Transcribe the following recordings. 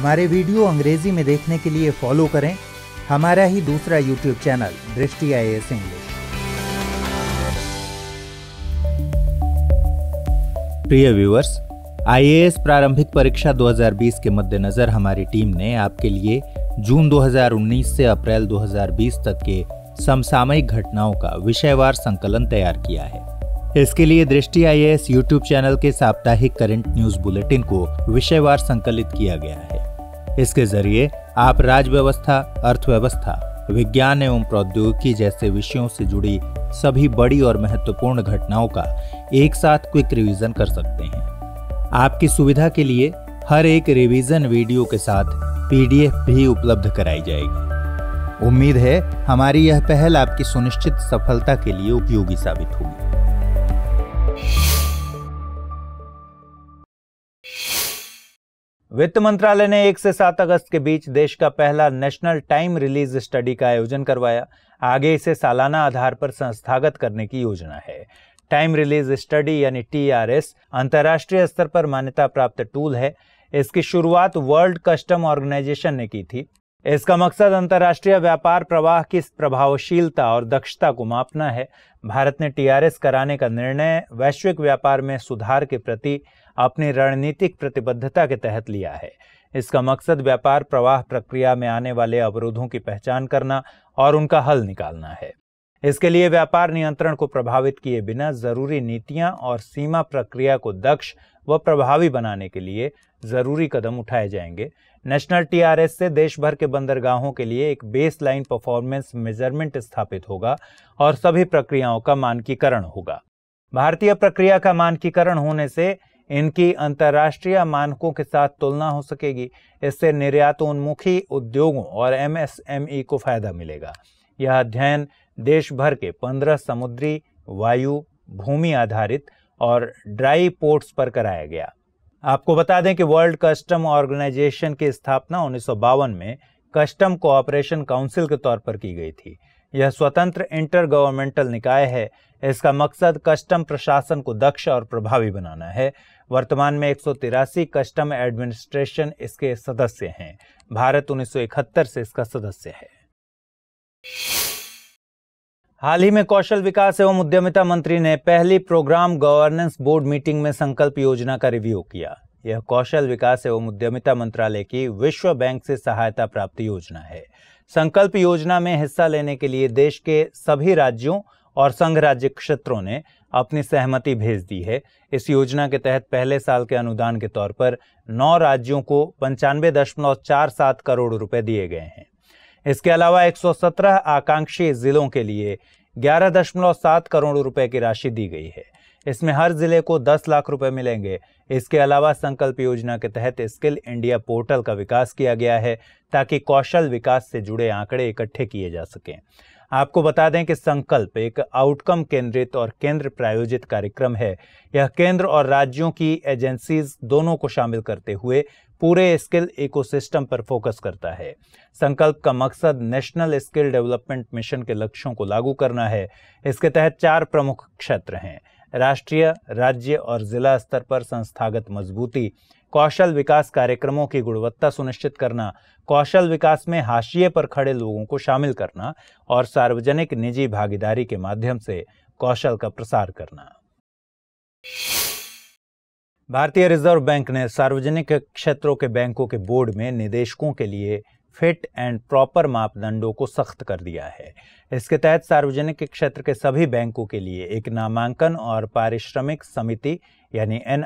हमारे वीडियो अंग्रेजी में देखने के लिए फॉलो करें हमारा ही दूसरा YouTube channel Drishti I English प्रिय व्यूअर्स आईएएस प्रारंभिक परीक्षा 2020 के मद्देनज़र हमारी टीम ने आपके लिए जून 2019 से अप्रैल 2020 तक के समसामयिक घटनाओं का विषयवार संकलन तैयार किया है इसके लिए दृष्टि आई एस यूट्यूब चैनल के साप्ताहिक करंट न्यूज बुलेटिन को विषयवार संकलित किया गया है इसके जरिए आप व्यवस्था अर्थव्यवस्था विज्ञान एवं प्रौद्योगिकी जैसे विषयों से जुड़ी सभी बड़ी और महत्वपूर्ण घटनाओं का एक साथ क्विक रिवीजन कर सकते हैं आपकी सुविधा के लिए हर एक रिवीजन वीडियो के साथ पीडीएफ भी उपलब्ध कराई जाएगी उम्मीद है हमारी यह पहल आपकी सुनिश्चित सफलता के लिए उपयोगी साबित होगी वित्त मंत्रालय ने 1 से 7 अगस्त के बीच देश का पहला नेशनल टाइम रिलीज स्टडी का आयोजन करवाया आगे इसे सालाना आधार पर संस्थागत करने की योजना है टाइम रिलीज स्टडी यानी टी आर एस अंतर्राष्ट्रीय स्तर पर मान्यता प्राप्त टूल है इसकी शुरुआत वर्ल्ड कस्टम ऑर्गेनाइजेशन ने की थी इसका मकसद अंतर्राष्ट्रीय व्यापार प्रवाह की प्रभावशीलता और दक्षता को मापना है भारत ने टीआरएस कराने का निर्णय वैश्विक व्यापार में सुधार के प्रति अपनी रणनीतिक प्रतिबद्धता के तहत लिया है इसका मकसद व्यापार प्रवाह प्रक्रिया में आने वाले अवरोधों की पहचान करना और उनका हल निकालना है इसके लिए व्यापार नियंत्रण को प्रभावित किए बिना जरूरी नीतियां और सीमा प्रक्रिया को दक्ष व प्रभावी बनाने के लिए जरूरी कदम उठाए जाएंगे नेशनल टीआरएस से देश भर के बंदरगाहों के लिए एक बेस लाइन परफॉर्मेंस मेजरमेंट स्थापित होगा और सभी प्रक्रियाओं का मानकीकरण होगा भारतीय प्रक्रिया का मानकीकरण होने से इनकी अंतर्राष्ट्रीय मानकों के साथ तुलना हो सकेगी इससे निर्यातोन्मुखी उद्योगों और एमएसएमई को फायदा मिलेगा यह अध्ययन देश भर के पंद्रह समुद्री वायु भूमि आधारित और ड्राई पोर्ट्स पर कराया गया आपको बता दें कि वर्ल्ड कस्टम ऑर्गेनाइजेशन की स्थापना उन्नीस में कस्टम कोऑपरेशन काउंसिल के तौर पर की गई थी यह स्वतंत्र इंटर गवर्नमेंटल निकाय है इसका मकसद कस्टम प्रशासन को दक्ष और प्रभावी बनाना है वर्तमान में एक कस्टम एडमिनिस्ट्रेशन इसके सदस्य हैं भारत 1971 से इसका सदस्य है हाल ही में कौशल विकास एवं उद्यमिता मंत्री ने पहली प्रोग्राम गवर्नेंस बोर्ड मीटिंग में संकल्प योजना का रिव्यू किया यह कौशल विकास एवं उद्यमिता मंत्रालय की विश्व बैंक से सहायता प्राप्त योजना है संकल्प योजना में हिस्सा लेने के लिए देश के सभी राज्यों और संघ राज्य क्षेत्रों ने अपनी सहमति भेज दी है इस योजना के तहत पहले साल के अनुदान के तौर पर नौ राज्यों को पंचानवे दशमलव चार सात करोड़ रुपए दिए गए हैं इसके अलावा 117 आकांक्षी जिलों के लिए ग्यारह दशमलव सात करोड़ रुपए की राशि दी गई है इसमें हर जिले को 10 लाख रुपए मिलेंगे इसके अलावा संकल्प योजना के तहत स्किल इंडिया पोर्टल का विकास किया गया है ताकि कौशल विकास से जुड़े आंकड़े इकट्ठे किए जा सकें आपको बता दें कि संकल्प एक आउटकम केंद्रित और केंद्र प्रायोजित कार्यक्रम है यह केंद्र और राज्यों की एजेंसीज दोनों को शामिल करते हुए पूरे स्किल इकोसिस्टम पर फोकस करता है संकल्प का मकसद नेशनल स्किल डेवलपमेंट मिशन के लक्ष्यों को लागू करना है इसके तहत चार प्रमुख क्षेत्र हैं राष्ट्रीय राज्य और जिला स्तर पर संस्थागत मजबूती कौशल विकास कार्यक्रमों की गुणवत्ता सुनिश्चित करना कौशल विकास में हाशिए पर खड़े लोगों को शामिल करना और सार्वजनिक निजी भागीदारी के माध्यम से कौशल का प्रसार करना भारतीय रिजर्व बैंक ने सार्वजनिक क्षेत्रों के बैंकों के बोर्ड में निदेशकों के लिए फिट एंड प्रॉपर मापदंडों को सख्त कर दिया है इसके तहत सार्वजनिक क्षेत्र के सभी बैंकों के लिए एक नामांकन और पारिश्रमिक समिति यानी एन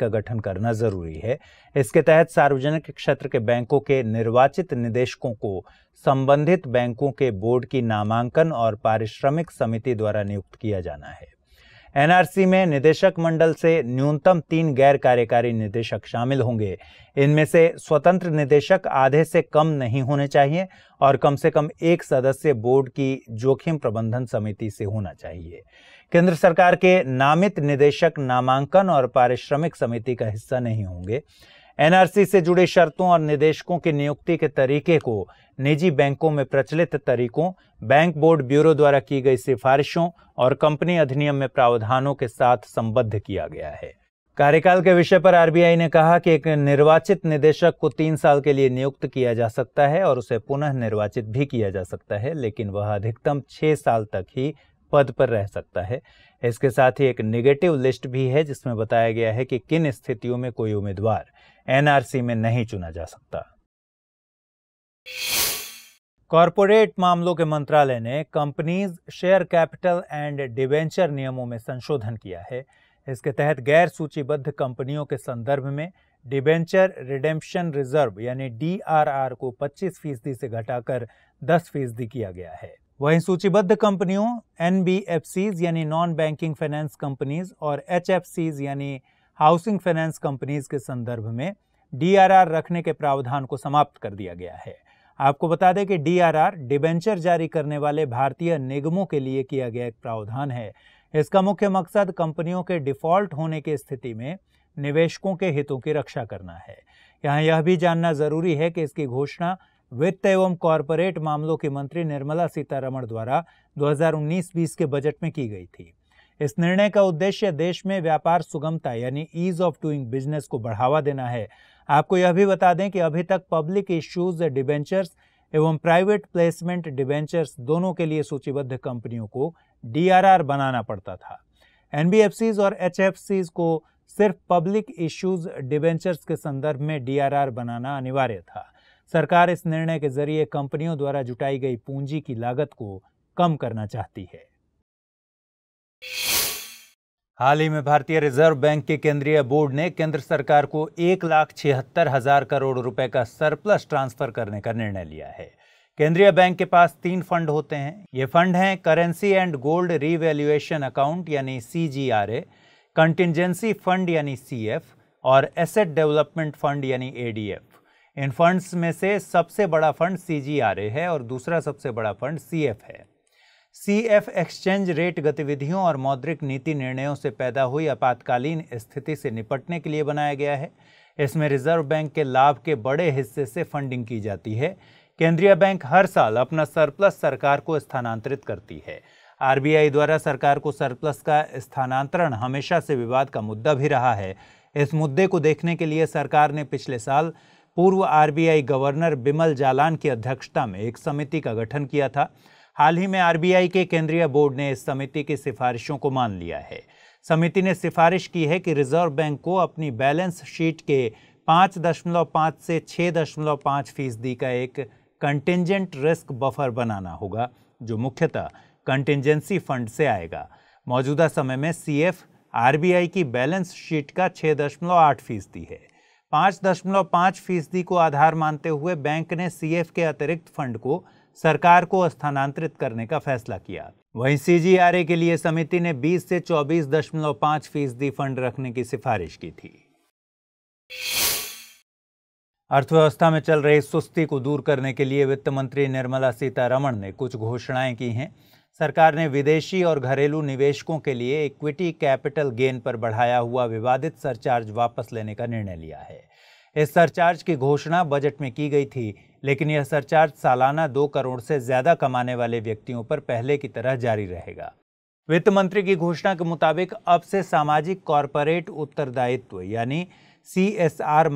का गठन करना जरूरी है इसके तहत सार्वजनिक क्षेत्र के बैंकों के निर्वाचित निदेशकों को संबंधित बैंकों के बोर्ड की नामांकन और पारिश्रमिक समिति द्वारा नियुक्त किया जाना है एनआरसी में निदेशक मंडल से न्यूनतम तीन गैर कार्यकारी निदेशक शामिल होंगे इनमें से स्वतंत्र निदेशक आधे से कम नहीं होने चाहिए और कम से कम एक सदस्य बोर्ड की जोखिम प्रबंधन समिति से होना चाहिए केंद्र सरकार के नामित निदेशक नामांकन और पारिश्रमिक समिति का हिस्सा नहीं होंगे एनआरसी से जुड़े शर्तों और निदेशकों की नियुक्ति के तरीके को निजी बैंकों में प्रचलित तरीकों बैंक बोर्ड ब्यूरो द्वारा की गई सिफारिशों और कंपनी अधिनियम में प्रावधानों के साथ संबद्ध किया गया है कार्यकाल के विषय पर आरबीआई ने कहा कि एक निर्वाचित निदेशक को तीन साल के लिए नियुक्त किया जा सकता है और उसे पुनः निर्वाचित भी किया जा सकता है लेकिन वह अधिकतम छह साल तक ही पद पर रह सकता है इसके साथ ही एक निगेटिव लिस्ट भी है जिसमें बताया गया है कि किन स्थितियों में कोई उम्मीदवार एनआरसी में नहीं चुना जा सकता कॉरपोरेट मामलों के मंत्रालय ने companies share capital and debenture नियमों में संशोधन किया है इसके तहत गैर सूचीबद्ध कंपनियों के संदर्भ में डिबेंचर रिडेम्पशन रिजर्व यानी डीआरआर को 25 फीसदी से घटाकर 10 फीसदी किया गया है वहीं सूचीबद्ध कंपनियों एन यानी नॉन बैंकिंग फाइनेंस कंपनीज और एच यानी हाउसिंग फाइनेंस कंपनीज के संदर्भ में डीआरआर रखने के प्रावधान को समाप्त कर दिया गया है आपको बता दें कि डीआरआर डिबेंचर जारी करने वाले भारतीय निगमों के लिए किया गया एक प्रावधान है इसका मुख्य मकसद कंपनियों के डिफॉल्ट होने की स्थिति में निवेशकों के हितों की रक्षा करना है यहाँ यह भी जानना जरूरी है कि इसकी घोषणा वित्त एवं कॉरपोरेट मामलों की मंत्री निर्मला सीतारमण द्वारा 2019-20 के बजट में की गई थी इस निर्णय का उद्देश्य देश में व्यापार सुगमता यानी ईज ऑफ डूइंग बिजनेस को बढ़ावा देना है आपको यह भी बता दें कि अभी तक पब्लिक इश्यूज डिबेंचर्स एवं प्राइवेट प्लेसमेंट डिबेंचर्स दोनों के लिए सूचीबद्ध कंपनियों को डीआरआर बनाना पड़ता था एनबीएफसी और एच को सिर्फ पब्लिक इश्यूज डिबेंचर्स के संदर्भ में डीआरआर बनाना अनिवार्य था सरकार इस निर्णय के जरिए कंपनियों द्वारा जुटाई गई पूंजी की लागत को कम करना चाहती है हाल ही में भारतीय रिजर्व बैंक के केंद्रीय बोर्ड ने केंद्र सरकार को एक लाख छिहत्तर हजार करोड़ रुपए का सरप्लस ट्रांसफर करने का निर्णय लिया है केंद्रीय बैंक के पास तीन फंड होते हैं ये फंड हैं currency and gold revaluation account यानी सी कंटिजेंसी फंड यानी सी और एसेट डेवलपमेंट फंड यानी ए इन फंड्स में से सबसे बड़ा फंड सी है और दूसरा सबसे बड़ा फंड सी है सी एफ एक्सचेंज रेट गतिविधियों और मौद्रिक नीति निर्णयों से पैदा हुई आपातकालीन स्थिति से निपटने के लिए बनाया गया है इसमें रिजर्व बैंक के लाभ के बड़े हिस्से से फंडिंग की जाती है केंद्रीय बैंक हर साल अपना सरप्लस सरकार को स्थानांतरित करती है आरबीआई द्वारा सरकार को सरप्लस का स्थानांतरण हमेशा से विवाद का मुद्दा भी रहा है इस मुद्दे को देखने के लिए सरकार ने पिछले साल पूर्व आरबीआई गवर्नर बिमल जालान की अध्यक्षता में एक समिति का गठन किया था हाल ही में आरबीआई के केंद्रीय बोर्ड ने इस समिति की सिफारिशों को मान लिया है समिति ने सिफारिश की है कि रिजर्व बैंक को अपनी बैलेंस शीट के पाँच दशमलव पाँच से छः दशमलव पाँच फीसदी का एक कंटेंजेंट रिस्क बफर बनाना होगा जो मुख्यतः कंटेंजेंसी फंड से आएगा मौजूदा समय में बी आई की बैलेंस शीट का छः दशमलव आठ फीसदी है पाँच दशमलव पाँच फीसदी को आधार मानते हुए बैंक ने सीएफ के अतिरिक्त फंड को सरकार को स्थानांतरित करने का फैसला किया वहीं सीजीआरए के लिए समिति ने 20 से 24.5 फीसदी फंड रखने की सिफारिश की थी अर्थव्यवस्था में चल रही सुस्ती को दूर करने के लिए वित्त मंत्री निर्मला सीतारमण ने कुछ घोषणाएं की हैं सरकार ने विदेशी और घरेलू निवेशकों के लिए इक्विटी कैपिटल गेन पर बढ़ाया हुआ विवादित सरचार्ज वापस लेने का निर्णय लिया है इस सरचार्ज की घोषणा बजट में की गई थी लेकिन यह सरचार्ज सालाना दो करोड़ से ज्यादा कमाने वाले व्यक्तियों पर पहले की तरह जारी रहेगा वित्त मंत्री की घोषणा के मुताबिक अब से सामाजिक कॉरपोरेट उत्तरदायित्व यानी सी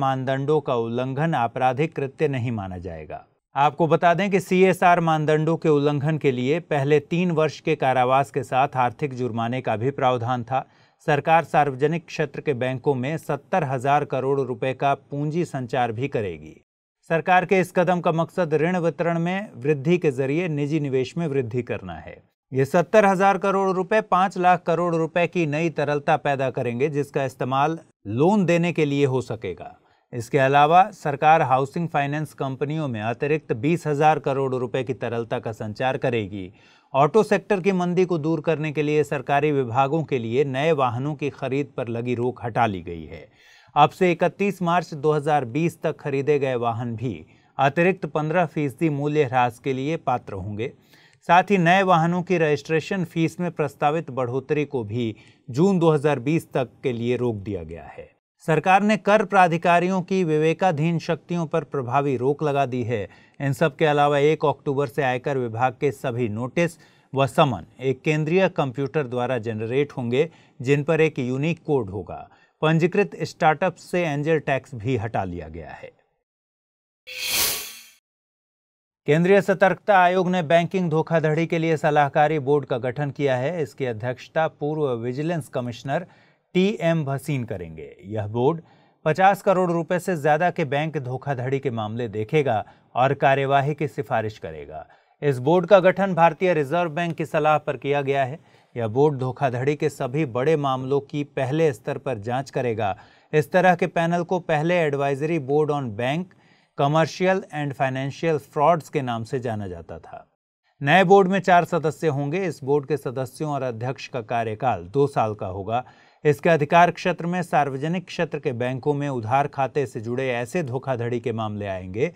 मानदंडों का उल्लंघन आपराधिक कृत्य नहीं माना जाएगा आपको बता दें कि आर मानदंडों के उल्लंघन के लिए पहले तीन वर्ष के कारावास के साथ आर्थिक जुर्माने का भी प्रावधान था सरकार सार्वजनिक क्षेत्र के बैंकों में सत्तर हजार करोड़ रुपए का पूंजी संचार भी करेगी सरकार के इस कदम का मकसद ऋण वितरण में वृद्धि के जरिए निजी निवेश में वृद्धि करना है ये सत्तर हजार करोड़ रुपए पाँच लाख करोड़ रुपए की नई तरलता पैदा करेंगे जिसका इस्तेमाल लोन देने के लिए हो सकेगा इसके अलावा सरकार हाउसिंग फाइनेंस कंपनियों में अतिरिक्त बीस हजार करोड़ रुपए की तरलता का संचार करेगी ऑटो सेक्टर की मंदी को दूर करने के लिए सरकारी विभागों के लिए नए वाहनों की खरीद पर लगी रोक हटा ली गई है अब से 31 मार्च 2020 तक खरीदे गए वाहन भी अतिरिक्त 15 फीसदी मूल्य ह्रास के लिए पात्र होंगे साथ ही नए वाहनों की रजिस्ट्रेशन फीस में प्रस्तावित बढ़ोतरी को भी जून 2020 तक के लिए रोक दिया गया है सरकार ने कर प्राधिकारियों की विवेकाधीन शक्तियों पर प्रभावी रोक लगा दी है इन सब के अलावा एक अक्टूबर से आयकर विभाग के सभी नोटिस व समन एक केंद्रीय कंप्यूटर द्वारा जनरेट होंगे जिन पर एक यूनिक कोड होगा पंजीकृत स्टार्टअप से एंजल टैक्स भी हटा लिया गया है केंद्रीय सतर्कता आयोग ने बैंकिंग धोखाधड़ी के लिए सलाहकारी बोर्ड का गठन किया है इसकी अध्यक्षता पूर्व vigilance commissioner T M Bhasin करेंगे यह बोर्ड 50 करोड़ रुपए से ज्यादा के बैंक धोखाधड़ी के मामले देखेगा और कार्यवाही की सिफारिश करेगा इस बोर्ड का गठन भारतीय रिजर्व बैंक की सलाह पर किया गया है यह बोर्ड धोखाधड़ी के सभी बड़े मामलों की पहले स्तर पर जांच करेगा इस तरह के पैनल को पहले advisory board on bank commercial and financial frauds के नाम से जाना जाता था नए बोर्ड में चार सदस्य होंगे इस बोर्ड के सदस्यों और अध्यक्ष का कार्यकाल दो साल का होगा इसके अधिकार क्षेत्र में सार्वजनिक क्षेत्र के बैंकों में उधार खाते से जुड़े ऐसे धोखाधड़ी के मामले आएंगे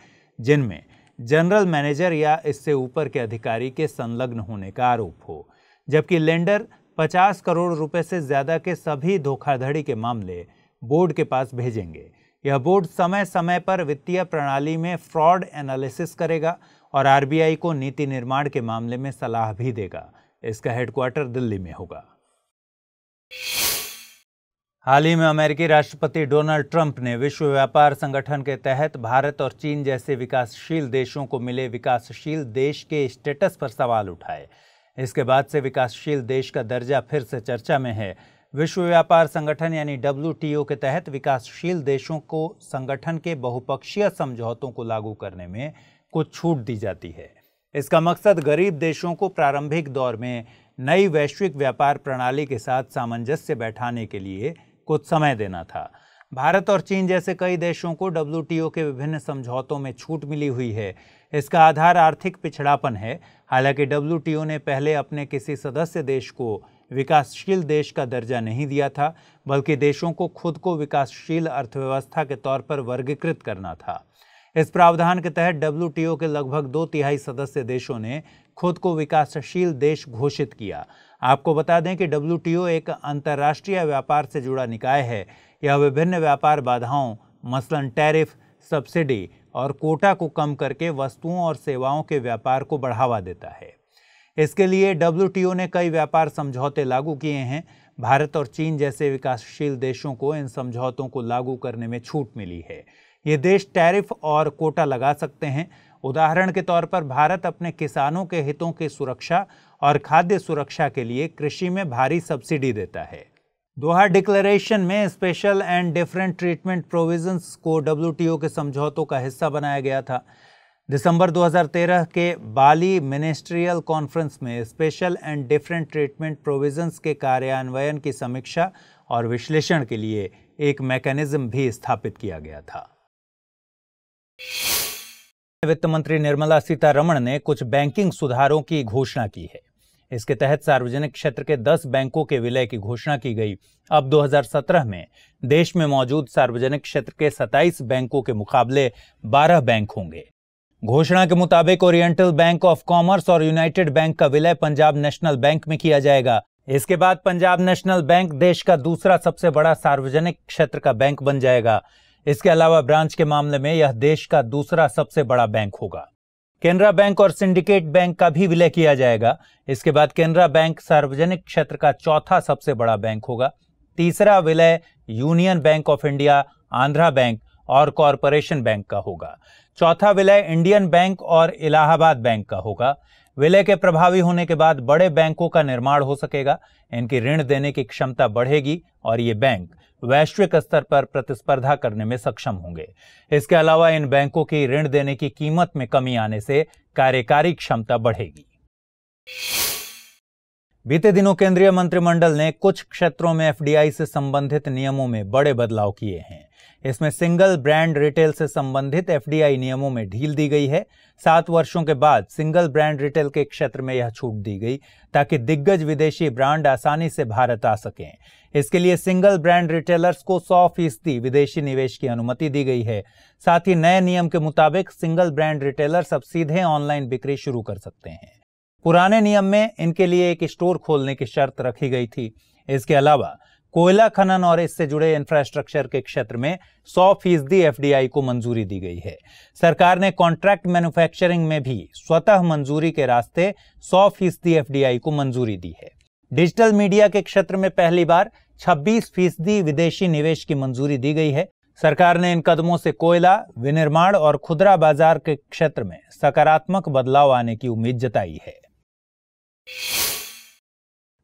जिनमें जनरल मैनेजर या इससे ऊपर के अधिकारी के संलग्न होने का आरोप हो जबकि लेंडर 50 करोड़ रुपए से ज़्यादा के सभी धोखाधड़ी के मामले बोर्ड के पास भेजेंगे यह बोर्ड समय समय पर वित्तीय प्रणाली में फ्रॉड एनालिसिस करेगा और आरबीआई को नीति निर्माण के मामले में सलाह भी देगा इसका हेडक्वार्टर दिल्ली में होगा हाल ही में अमेरिकी राष्ट्रपति डोनाल्ड ट्रंप ने विश्व व्यापार संगठन के तहत भारत और चीन जैसे विकासशील देशों को मिले विकासशील देश के स्टेटस पर सवाल उठाए इसके बाद से विकासशील देश का दर्जा फिर से चर्चा में है विश्व व्यापार संगठन यानी डब्ल्यू के तहत विकासशील देशों को संगठन के बहुपक्षीय समझौतों को लागू करने में कुछ छूट दी जाती है इसका मकसद गरीब देशों को प्रारंभिक दौर में नई वैश्विक व्यापार प्रणाली के साथ सामंजस्य बैठाने के लिए कुछ समय देना था भारत और चीन जैसे कई देशों को डब्ल्यू के विभिन्न समझौतों में छूट मिली हुई है इसका आधार आर्थिक पिछड़ापन है हालांकि डब्ल्यू ने पहले अपने किसी सदस्य देश को विकासशील देश का दर्जा नहीं दिया था बल्कि देशों को खुद को विकासशील अर्थव्यवस्था के तौर पर वर्गीकृत करना था इस प्रावधान के तहत डब्ल्यू के लगभग दो तिहाई सदस्य देशों ने खुद को विकासशील देश घोषित किया आपको बता दें कि डब्ल्यू एक अंतर्राष्ट्रीय व्यापार से जुड़ा निकाय है या विभिन्न व्यापार बाधाओं मसलन टैरिफ सब्सिडी और कोटा को कम करके वस्तुओं और सेवाओं के व्यापार को बढ़ावा देता है इसके लिए डब्ल्यू ने कई व्यापार समझौते लागू किए हैं भारत और चीन जैसे विकासशील देशों को इन समझौतों को लागू करने में छूट मिली है ये देश टैरिफ और कोटा लगा सकते हैं उदाहरण के तौर पर भारत अपने किसानों के हितों की सुरक्षा और खाद्य सुरक्षा के लिए कृषि में भारी सब्सिडी देता है दोहा डिक्लेरेशन में special and different treatment provisions को डब्ल्यूटीओ के समझौतों का हिस्सा बनाया गया था दिसंबर 2013 के बाली मिनिस्ट्रियल कॉन्फ्रेंस में special and different treatment provisions के कार्यान्वयन की समीक्षा और विश्लेषण के लिए एक मैकेनिज्म भी स्थापित किया गया था वित्त मंत्री निर्मला सीतारमण ने कुछ बैंकिंग सुधारों की घोषणा की है इसके तहत सार्वजनिक क्षेत्र के 10 बैंकों के विलय की घोषणा की गई अब 2017 में देश में मौजूद सार्वजनिक क्षेत्र के 27 बैंकों के मुकाबले 12 बैंक होंगे घोषणा के मुताबिक ओरिएंटल बैंक ऑफ कॉमर्स और यूनाइटेड बैंक का विलय पंजाब नेशनल बैंक में किया जाएगा इसके बाद पंजाब नेशनल बैंक देश का दूसरा सबसे बड़ा सार्वजनिक क्षेत्र का बैंक बन जाएगा इसके अलावा ब्रांच के मामले में यह देश का दूसरा सबसे बड़ा बैंक होगा केनरा बैंक और सिंडिकेट बैंक का भी विलय किया जाएगा इसके बाद केनरा बैंक सार्वजनिक क्षेत्र का चौथा सबसे बड़ा बैंक होगा तीसरा विलय union bank of India Andhra bank और कॉरपोरेशन बैंक का होगा चौथा विलय इंडियन बैंक और इलाहाबाद बैंक का होगा विलय के प्रभावी होने के बाद बड़े बैंकों का निर्माण हो सकेगा इनकी ऋण देने की क्षमता बढ़ेगी और ये बैंक वैश्विक स्तर पर प्रतिस्पर्धा करने में सक्षम होंगे इसके अलावा इन बैंकों की ऋण देने की कीमत में कमी आने से कार्यकारी क्षमता बढ़ेगी बीते दिनों केंद्रीय मंत्रिमंडल ने कुछ क्षेत्रों में एफडीआई से संबंधित नियमों में बड़े बदलाव किए हैं इसमें सिंगल ब्रांड रिटेल से संबंधित एफडीआई नियमों में ढील दी गई है सात वर्षों के बाद सिंगल ब्रांड रिटेल के क्षेत्र में यह छूट दी गई ताकि दिग्गज विदेशी ब्रांड आसानी से भारत आ सकें इसके लिए सिंगल ब्रांड रिटेलर्स को सौ फीसदी विदेशी निवेश की अनुमति दी गई है साथ ही नए नियम के मुताबिक सिंगल ब्रांड रिटेलर्स अब सीधे ऑनलाइन बिक्री शुरू कर सकते हैं पुराने नियम में इनके लिए एक स्टोर खोलने की शर्त रखी गई थी इसके अलावा कोयला खनन और इससे जुड़े इंफ्रास्ट्रक्चर के क्षेत्र में 100 फीसदी एफ को मंजूरी दी गई है सरकार ने कॉन्ट्रैक्ट मैन्युफैक्चरिंग में भी स्वतः मंजूरी के रास्ते 100 फीसदी एफडीआई को मंजूरी दी है डिजिटल मीडिया के क्षेत्र में पहली बार 26 फीसदी विदेशी निवेश की मंजूरी दी गई है सरकार ने इन कदमों से कोयला विनिर्माण और खुदरा बाजार के क्षेत्र में सकारात्मक बदलाव आने की उम्मीद जताई है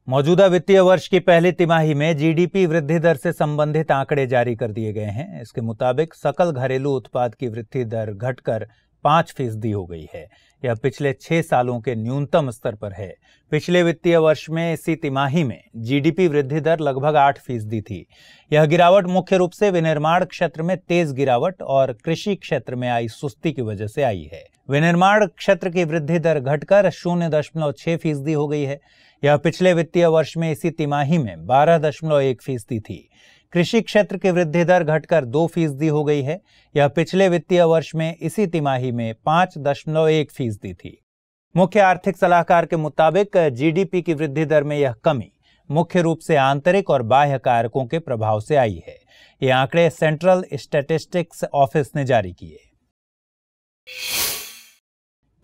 मौजूदा वित्तीय वर्ष की पहली तिमाही में जीडीपी वृद्धि दर से संबंधित आंकड़े जारी कर दिए गए हैं इसके मुताबिक सकल घरेलू उत्पाद की वृद्धि दर घटकर पाँच फीसदी हो गई है यह पिछले छह सालों के न्यूनतम स्तर पर है पिछले वित्तीय वर्ष में इसी तिमाही में जीडीपी वृद्धि दर लगभग आठ फीसदी थी यह गिरावट मुख्य रूप से विनिर्माण क्षेत्र में तेज गिरावट और कृषि क्षेत्र में आई सुस्ती की वजह से आई है विनिर्माण क्षेत्र की वृद्धि दर घटकर शून्य दशमलव छह फीसदी हो गई है यह पिछले वित्तीय वर्ष में इसी तिमाही में बारह दशमलव एक फीसदी थी कृषि क्षेत्र की वृद्धि दर घटकर दो फीसदी हो गई है यह पिछले वित्तीय वर्ष में इसी तिमाही में पांच दशमलव एक फीसदी थी मुख्य आर्थिक सलाहकार के मुताबिक जीडीपी की वृद्धि दर में यह कमी मुख्य रूप से आंतरिक और बाह्य कारकों के प्रभाव से आई है ये आंकड़े सेंट्रल स्टेटिस्टिक्स ऑफिस ने जारी किए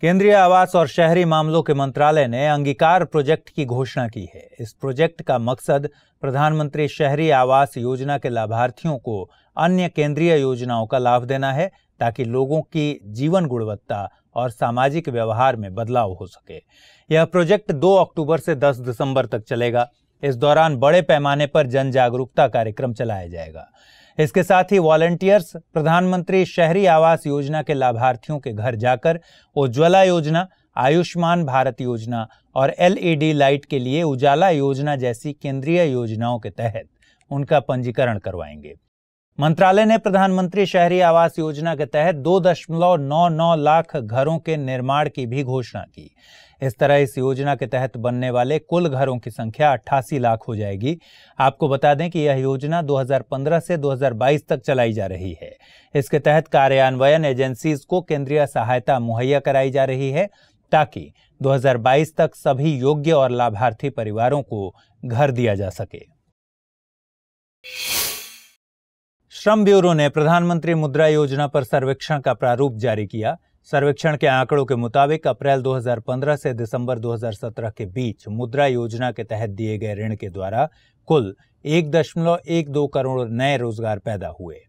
केंद्रीय आवास और शहरी मामलों के मंत्रालय ने अंगीकार प्रोजेक्ट की घोषणा की है इस प्रोजेक्ट का मकसद प्रधानमंत्री शहरी आवास योजना के लाभार्थियों को अन्य केंद्रीय योजनाओं का लाभ देना है ताकि लोगों की जीवन गुणवत्ता और सामाजिक व्यवहार में बदलाव हो सके यह प्रोजेक्ट 2 अक्टूबर से 10 दिसंबर तक चलेगा इस दौरान बड़े पैमाने पर जन जागरूकता कार्यक्रम चलाया जाएगा इसके साथ ही वॉलंटियर्स प्रधानमंत्री शहरी आवास योजना के लाभार्थियों के घर जाकर उज्ज्वला योजना आयुष्मान भारत योजना और एलईडी लाइट e के लिए उजाला योजना जैसी केंद्रीय योजनाओं के तहत उनका पंजीकरण करवाएंगे मंत्रालय ने प्रधानमंत्री शहरी आवास योजना के तहत दो दशमलव नौ नौ लाख घरों के निर्माण की भी घोषणा की इस तरह इस योजना के तहत बनने वाले कुल घरों की संख्या 88 लाख हो जाएगी आपको बता दें कि यह योजना 2015 से 2022 तक चलाई जा रही है इसके तहत कार्यान्वयन एजेंसीज को केंद्रीय सहायता मुहैया कराई जा रही है ताकि 2022 तक सभी योग्य और लाभार्थी परिवारों को घर दिया जा सके श्रम ब्यूरो ने प्रधानमंत्री मुद्रा योजना पर सर्वेक्षण का प्रारूप जारी किया सर्वेक्षण के आंकड़ों के मुताबिक अप्रैल 2015 से दिसंबर 2017 के बीच मुद्रा योजना के तहत दिए गए ऋण के द्वारा कुल एक दशमलव एक दो करोड़ नए रोजगार पैदा हुए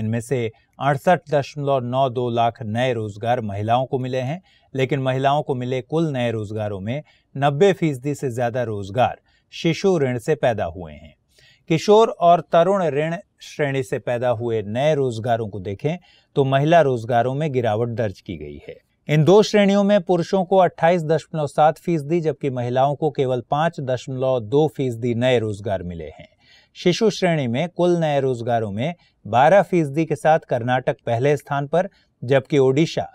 इनमें से अड़सठ दशमलव नौ दो लाख नए रोजगार महिलाओं को मिले हैं लेकिन महिलाओं को मिले कुल नए रोजगारों में नब्बे फीसदी से ज्यादा रोजगार शिशु ऋण से पैदा हुए हैं किशोर और तरुण ऋण श्रेणी से पैदा हुए नए रोजगारों को देखें तो महिला रोजगारों में गिरावट दर्ज की गई है इन दो श्रेणियों में पुरुषों को 28.7 फीसदी जबकि महिलाओं को केवल 5.2 फीसदी नए रोजगार मिले हैं शिशु श्रेणी में कुल नए रोजगारों में 12 फीसदी के साथ कर्नाटक पहले स्थान पर जबकि ओडिशा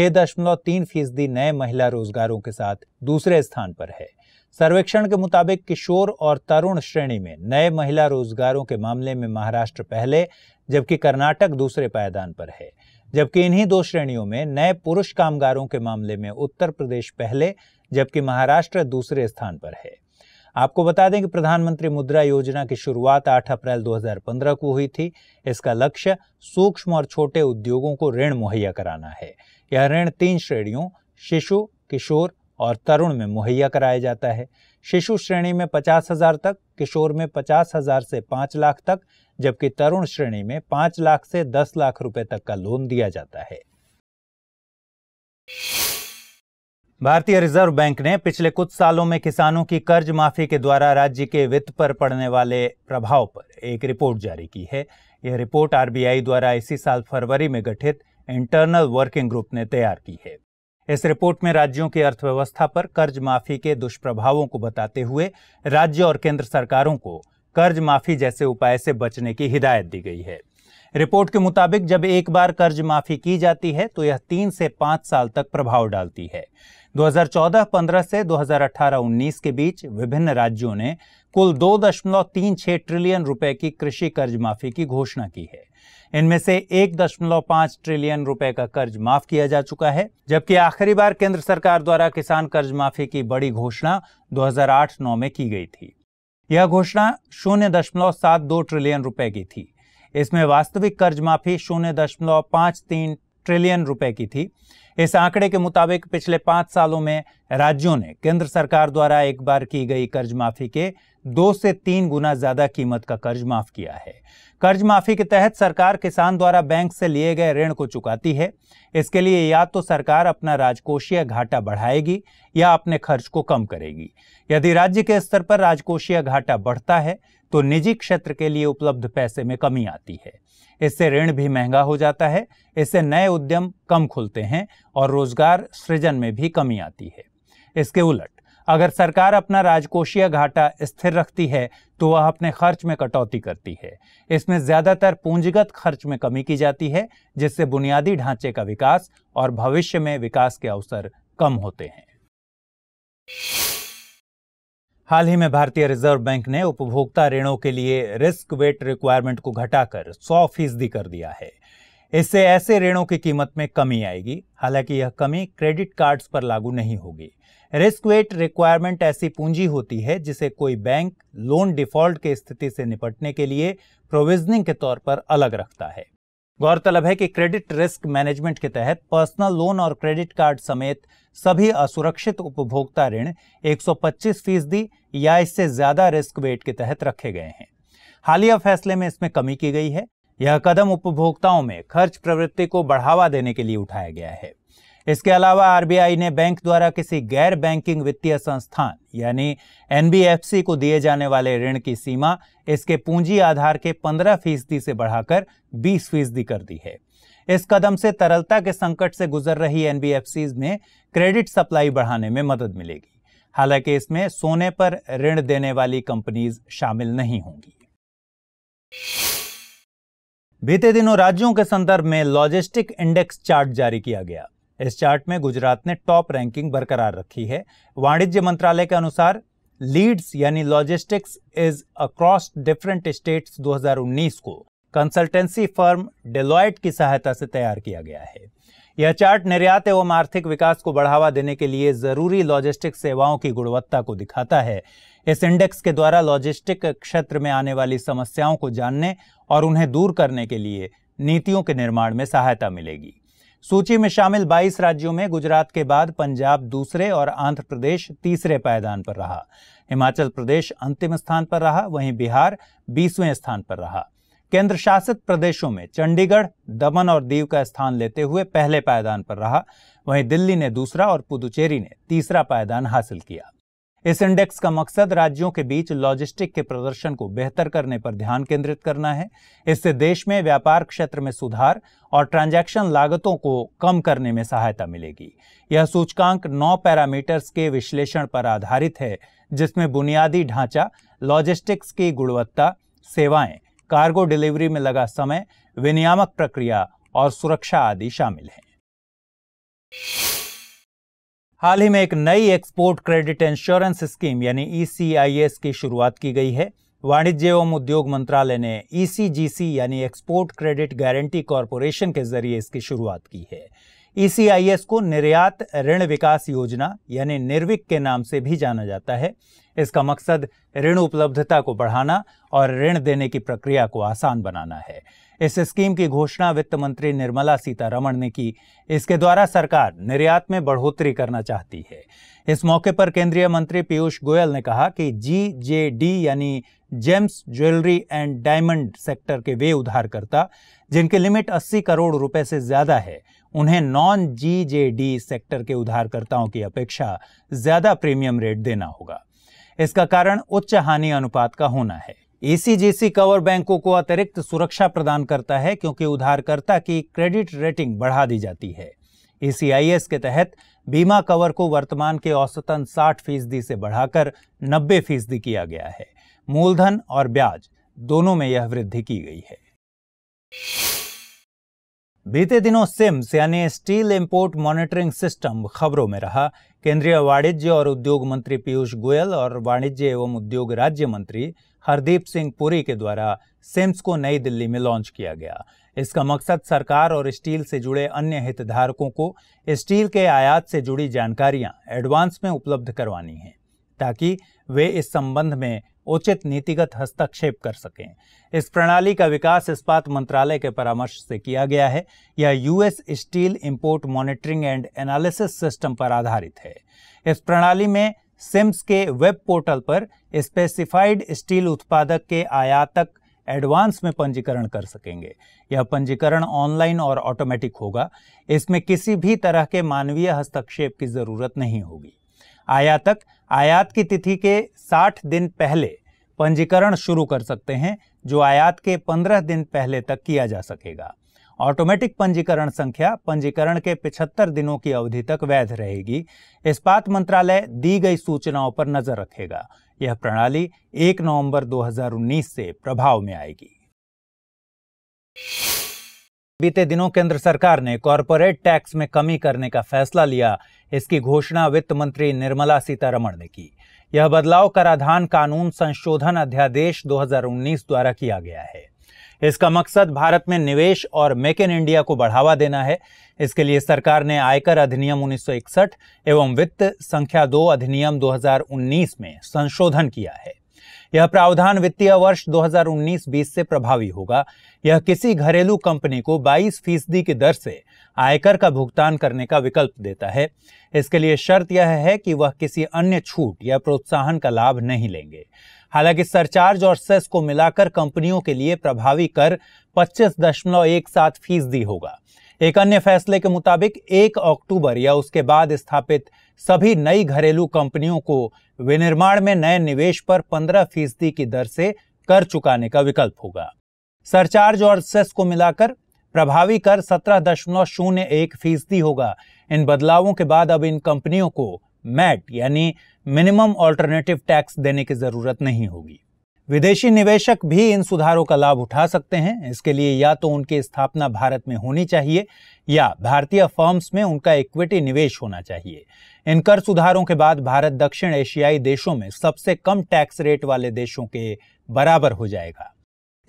6.3 फीसदी नए महिला रोजगारों के साथ दूसरे स्थान पर है सर्वेक्षण के मुताबिक किशोर और तरुण श्रेणी में नए महिला रोजगारों के मामले में महाराष्ट्र पहले जबकि कर्नाटक दूसरे पायदान पर है जबकि इन्हीं दो श्रेणियों में नए पुरुष कामगारों के मामले में उत्तर प्रदेश पहले जबकि महाराष्ट्र दूसरे स्थान पर है आपको बता दें कि प्रधानमंत्री मुद्रा योजना की शुरुआत 8 अप्रैल 2015 को हुई थी इसका लक्ष्य सूक्ष्म और छोटे उद्योगों को ऋण मुहैया कराना है यह ऋण तीन श्रेणियों शिशु किशोर और तरुण में मुहैया कराया जाता है शिशु श्रेणी में पचास हज़ार तक किशोर में पचास हज़ार से पांच लाख तक जबकि तरुण श्रेणी में पांच लाख से दस लाख रुपए तक का लोन दिया जाता है भारतीय रिजर्व बैंक ने पिछले कुछ सालों में किसानों की कर्ज माफी के द्वारा राज्य के वित्त पर पड़ने वाले प्रभाव पर एक रिपोर्ट जारी की है यह रिपोर्ट आरबीआई द्वारा इसी साल फरवरी में गठित इंटरनल वर्किंग ग्रुप ने तैयार की है इस रिपोर्ट में राज्यों की अर्थव्यवस्था पर कर्ज माफी के दुष्प्रभावों को बताते हुए राज्य और केंद्र सरकारों को कर्ज माफी जैसे उपाय से बचने की हिदायत दी गई है रिपोर्ट के मुताबिक जब एक बार कर्ज माफी की जाती है तो यह तीन से पांच साल तक प्रभाव डालती है 2014-15 से 2018-19 के बीच विभिन्न राज्यों ने कुल दो ट्रिलियन रुपए की कृषि कर्ज माफी की घोषणा की है इनमें से एक दशमलव पांच ट्रिलियन रुपए का कर्ज माफ किया जा चुका है जबकि आखिरी बार केंद्र सरकार द्वारा किसान कर्ज माफी की बड़ी घोषणा 2008-9 में की गई थी यह घोषणा शून्य दशमलव सात दो ट्रिलियन रुपए की थी इसमें वास्तविक कर्ज माफी शून्य दशमलव पांच तीन ट्रिलियन रुपए की थी इस आंकड़े के मुताबिक पिछले पांच सालों में राज्यों ने केंद्र सरकार द्वारा एक बार की गई कर्ज माफी के दो से तीन गुना ज्यादा कीमत का कर्ज माफ किया है कर्ज माफी के तहत सरकार किसान द्वारा बैंक से लिए गए ऋण को चुकाती है इसके लिए या तो सरकार अपना राजकोषीय घाटा बढ़ाएगी या अपने खर्च को कम करेगी यदि राज्य के स्तर पर राजकोषीय घाटा बढ़ता है तो निजी क्षेत्र के लिए उपलब्ध पैसे में कमी आती है इससे ऋण भी महंगा हो जाता है इससे नए उद्यम कम खुलते हैं और रोजगार सृजन में भी कमी आती है इसके उलट अगर सरकार अपना राजकोषीय घाटा स्थिर रखती है तो वह अपने खर्च में कटौती करती है इसमें ज़्यादातर पूंजीगत खर्च में कमी की जाती है जिससे बुनियादी ढांचे का विकास और भविष्य में विकास के अवसर कम होते हैं हाल ही में भारतीय रिजर्व बैंक ने उपभोक्ता ऋणों के लिए रिस्क वेट रिक्वायरमेंट को घटाकर सौ फीसदी कर दिया है इससे ऐसे ऋणों की कीमत में कमी आएगी हालांकि यह कमी क्रेडिट कार्ड्स पर लागू नहीं होगी रिस्क वेट रिक्वायरमेंट ऐसी पूंजी होती है जिसे कोई बैंक लोन डिफॉल्ट की स्थिति से निपटने के लिए प्रोविजनिंग के तौर पर अलग रखता है गौरतलब है कि क्रेडिट रिस्क मैनेजमेंट के तहत पर्सनल लोन और क्रेडिट कार्ड समेत सभी असुरक्षित उपभोक्ता ऋण 125 फीसदी या इससे ज्यादा रिस्क वेट के तहत रखे गए हैं हालिया फैसले में इसमें कमी की गई है यह कदम उपभोक्ताओं में खर्च प्रवृत्ति को बढ़ावा देने के लिए उठाया गया है इसके अलावा आरबीआई ने बैंक द्वारा किसी गैर बैंकिंग वित्तीय संस्थान यानी एनबीएफसी को दिए जाने वाले ऋण की सीमा इसके पूंजी आधार के 15 फीसदी से बढ़ाकर 20 फीसदी कर दी है इस कदम से तरलता के संकट से गुजर रही एनबीएफसी में क्रेडिट सप्लाई बढ़ाने में मदद मिलेगी हालांकि इसमें सोने पर ऋण देने वाली कंपनीज शामिल नहीं होंगी बीते दिनों राज्यों के संदर्भ में लॉजिस्टिक इंडेक्स चार्ट जारी किया गया इस चार्ट में गुजरात ने टॉप रैंकिंग बरकरार रखी है वाणिज्य मंत्रालय के अनुसार लीड्स यानी logistics is across different states 2019 को कंसल्टेंसी फर्म डेलॉयट की सहायता से तैयार किया गया है यह चार्ट निर्यात एवं आर्थिक विकास को बढ़ावा देने के लिए जरूरी लॉजिस्टिक सेवाओं की गुणवत्ता को दिखाता है इस इंडेक्स के द्वारा लॉजिस्टिक क्षेत्र में आने वाली समस्याओं को जानने और उन्हें दूर करने के लिए नीतियों के निर्माण में सहायता मिलेगी सूची में शामिल 22 राज्यों में गुजरात के बाद पंजाब दूसरे और आंध्र प्रदेश तीसरे पायदान पर रहा हिमाचल प्रदेश अंतिम स्थान पर रहा वहीं बिहार बीसवें स्थान पर रहा केंद्र शासित प्रदेशों में चंडीगढ़ दमन और दीव का स्थान लेते हुए पहले पायदान पर रहा वहीं दिल्ली ने दूसरा और पुदुचेरी ने तीसरा पायदान हासिल किया इस इंडेक्स का मकसद राज्यों के बीच लॉजिस्टिक के प्रदर्शन को बेहतर करने पर ध्यान केंद्रित करना है इससे देश में व्यापार क्षेत्र में सुधार और ट्रांजैक्शन लागतों को कम करने में सहायता मिलेगी यह सूचकांक नौ पैरामीटर्स के विश्लेषण पर आधारित है जिसमें बुनियादी ढांचा लॉजिस्टिक्स की गुणवत्ता सेवाएं कार्गो डिलीवरी में लगा समय विनियामक प्रक्रिया और सुरक्षा आदि शामिल हैं हाल ही में एक नई एक्सपोर्ट क्रेडिट इंश्योरेंस स्कीम यानी ईसीआईएस e की शुरुआत की गई है वाणिज्य एवं उद्योग मंत्रालय ने ईसीजीसी e यानी एक्सपोर्ट क्रेडिट गारंटी कॉरपोरेशन के जरिए इसकी शुरुआत की है ईसीआईएस को निर्यात ऋण विकास योजना यानी निर्विक के नाम से भी जाना जाता है इसका मकसद ऋण उपलब्धता को बढ़ाना और ऋण देने की प्रक्रिया को आसान बनाना है इस स्कीम की घोषणा वित्त मंत्री निर्मला सीतारमण ने की इसके द्वारा सरकार निर्यात में बढ़ोतरी करना चाहती है इस मौके पर केंद्रीय मंत्री पीयूष गोयल ने कहा कि जी जे डी यानी gems jewellery and diamond sector के वे उधारकर्ता जिनकी लिमिट 80 करोड़ रुपए से ज्यादा है उन्हें नॉन जीजेडी सेक्टर के उधारकर्ताओं की अपेक्षा ज्यादा प्रीमियम रेट देना होगा इसका कारण उच्च हानि अनुपात का होना है एसीजीसी e कवर बैंकों को अतिरिक्त सुरक्षा प्रदान करता है क्योंकि उधारकर्ता की क्रेडिट रेटिंग बढ़ा दी जाती है एसीआईएस e के तहत बीमा कवर को वर्तमान के औसतन 60 फीसदी से बढ़ाकर 90 फीसदी किया गया है मूलधन और ब्याज दोनों में यह वृद्धि की गई है बीते दिनों सिम्स यानी स्टील इंपोर्ट मॉनिटरिंग सिस्टम खबरों में रहा केंद्रीय वाणिज्य और उद्योग मंत्री पीयूष गोयल और वाणिज्य एवं उद्योग राज्य मंत्री हरदीप सिंह पुरी के द्वारा सिम्स को नई दिल्ली में लॉन्च किया गया इसका मकसद सरकार और स्टील से जुड़े अन्य हितधारकों को स्टील के आयात से जुड़ी जानकारियां एडवांस में उपलब्ध करवानी है ताकि वे इस संबंध में उचित नीतिगत हस्तक्षेप कर सकें इस प्रणाली का विकास इस्पात मंत्रालय के परामर्श से किया गया है यह US steel import monitoring and analysis system पर आधारित है इस प्रणाली में सिम्स के वेब पोर्टल पर स्पेसिफाइड स्टील उत्पादक के आयातक एडवांस में पंजीकरण कर सकेंगे यह पंजीकरण ऑनलाइन और ऑटोमेटिक होगा इसमें किसी भी तरह के मानवीय हस्तक्षेप की ज़रूरत नहीं होगी आयातक आयात की तिथि के 60 दिन पहले पंजीकरण शुरू कर सकते हैं जो आयात के 15 दिन पहले तक किया जा सकेगा ऑटोमेटिक पंजीकरण संख्या पंजीकरण के 75 दिनों की अवधि तक वैध रहेगी इस्पात मंत्रालय दी गई सूचनाओं पर नजर रखेगा यह प्रणाली 1 नवंबर 2019 से प्रभाव में आएगी बीते दिनों केंद्र सरकार ने कॉरपोरेट टैक्स में कमी करने का फैसला लिया इसकी घोषणा वित्त मंत्री निर्मला सीतारमण ने की यह बदलाव कराधान कानून संशोधन अध्यादेश 2019 द्वारा किया गया है इसका मकसद भारत में निवेश और मेक इन इंडिया को बढ़ावा देना है इसके लिए सरकार ने आयकर अधिनियम 1961 एवं वित्त संख्या दो अधिनियम 2019 में संशोधन किया है यह प्रावधान वित्तीय वर्ष 2019-20 से प्रभावी होगा यह किसी घरेलू कंपनी को 22 फीसदी की दर से आयकर का भुगतान करने का विकल्प देता है इसके लिए शर्त यह है कि वह किसी अन्य छूट या प्रोत्साहन का लाभ नहीं लेंगे हालांकि सरचार्ज और सेस को मिलाकर कंपनियों के लिए प्रभावी कर पच्चीस फीसदी होगा एक अन्य फैसले के मुताबिक एक अक्टूबर या उसके बाद स्थापित सभी नई घरेलू कंपनियों को विनिर्माण में नए निवेश पर पंद्रह फीसदी की दर से कर चुकाने का विकल्प होगा सरचार्ज और सेस को मिलाकर प्रभावी कर सत्रह दशमलव शून्य एक फीसदी होगा इन बदलावों के बाद अब इन कंपनियों को मैट यानी मिनिमम ऑल्टरनेटिव टैक्स देने की जरूरत नहीं होगी विदेशी निवेशक भी इन सुधारों का लाभ उठा सकते हैं इसके लिए या तो उनकी स्थापना भारत में होनी चाहिए या भारतीय फर्म्स में उनका इक्विटी निवेश होना चाहिए इन कर सुधारों के बाद भारत दक्षिण एशियाई देशों में सबसे कम टैक्स रेट वाले देशों के बराबर हो जाएगा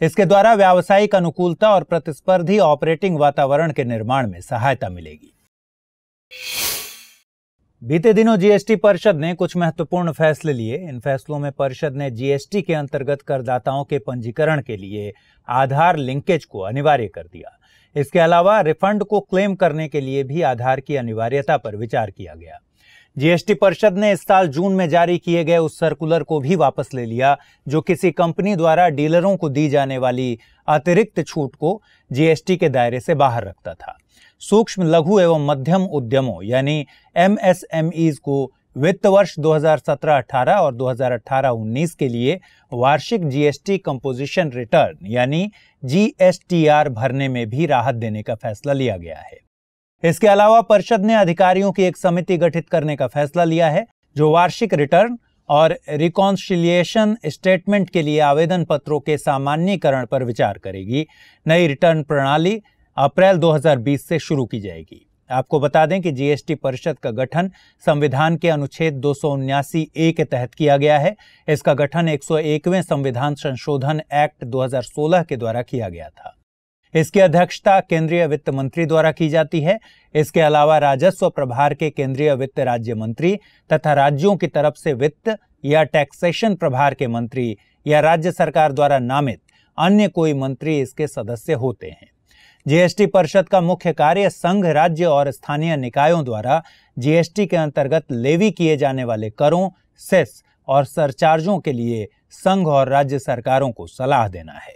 इसके द्वारा व्यावसायिक अनुकूलता और प्रतिस्पर्धी ऑपरेटिंग वातावरण के निर्माण में सहायता मिलेगी बीते दिनों जीएसटी परिषद ने कुछ महत्वपूर्ण फैसले लिए इन फैसलों में परिषद ने जीएसटी के अंतर्गत करदाताओं के पंजीकरण के लिए आधार लिंकेज को अनिवार्य कर दिया इसके अलावा रिफंड को क्लेम करने के लिए भी आधार की अनिवार्यता पर विचार किया गया जीएसटी परिषद ने इस साल जून में जारी किए गए उस सर्कुलर को भी वापस ले लिया जो किसी कंपनी द्वारा डीलरों को दी जाने वाली अतिरिक्त छूट को जीएसटी के दायरे से बाहर रखता था सूक्ष्म लघु एवं मध्यम उद्यमों यानी एमएसएमईज को वित्त वर्ष 2017-18 और 2018-19 के लिए वार्षिक जीएसटी कंपोजिशन रिटर्न यानी जीएसटीआर भरने में भी राहत देने का फैसला लिया गया है इसके अलावा परिषद ने अधिकारियों की एक समिति गठित करने का फैसला लिया है जो वार्षिक रिटर्न और रिकॉन्सिलियेशन स्टेटमेंट के लिए आवेदन पत्रों के सामान्यकरण पर विचार करेगी नई रिटर्न प्रणाली अप्रैल 2020 से शुरू की जाएगी आपको बता दें कि जीएसटी परिषद का गठन संविधान के अनुच्छेद दो ए के तहत किया गया है इसका गठन एक संविधान संशोधन एक्ट 2016 के द्वारा किया गया था इसकी अध्यक्षता केंद्रीय वित्त मंत्री द्वारा की जाती है इसके अलावा राजस्व प्रभार के केंद्रीय वित्त राज्य मंत्री तथा राज्यों की तरफ से वित्त या टैक्सेशन प्रभार के मंत्री या राज्य सरकार द्वारा नामित अन्य कोई मंत्री इसके सदस्य होते हैं जीएसटी परिषद का मुख्य कार्य संघ राज्य और स्थानीय निकायों द्वारा जीएसटी के अंतर्गत लेवी किए जाने वाले करों सेस और सरचार्जों के लिए संघ और राज्य सरकारों को सलाह देना है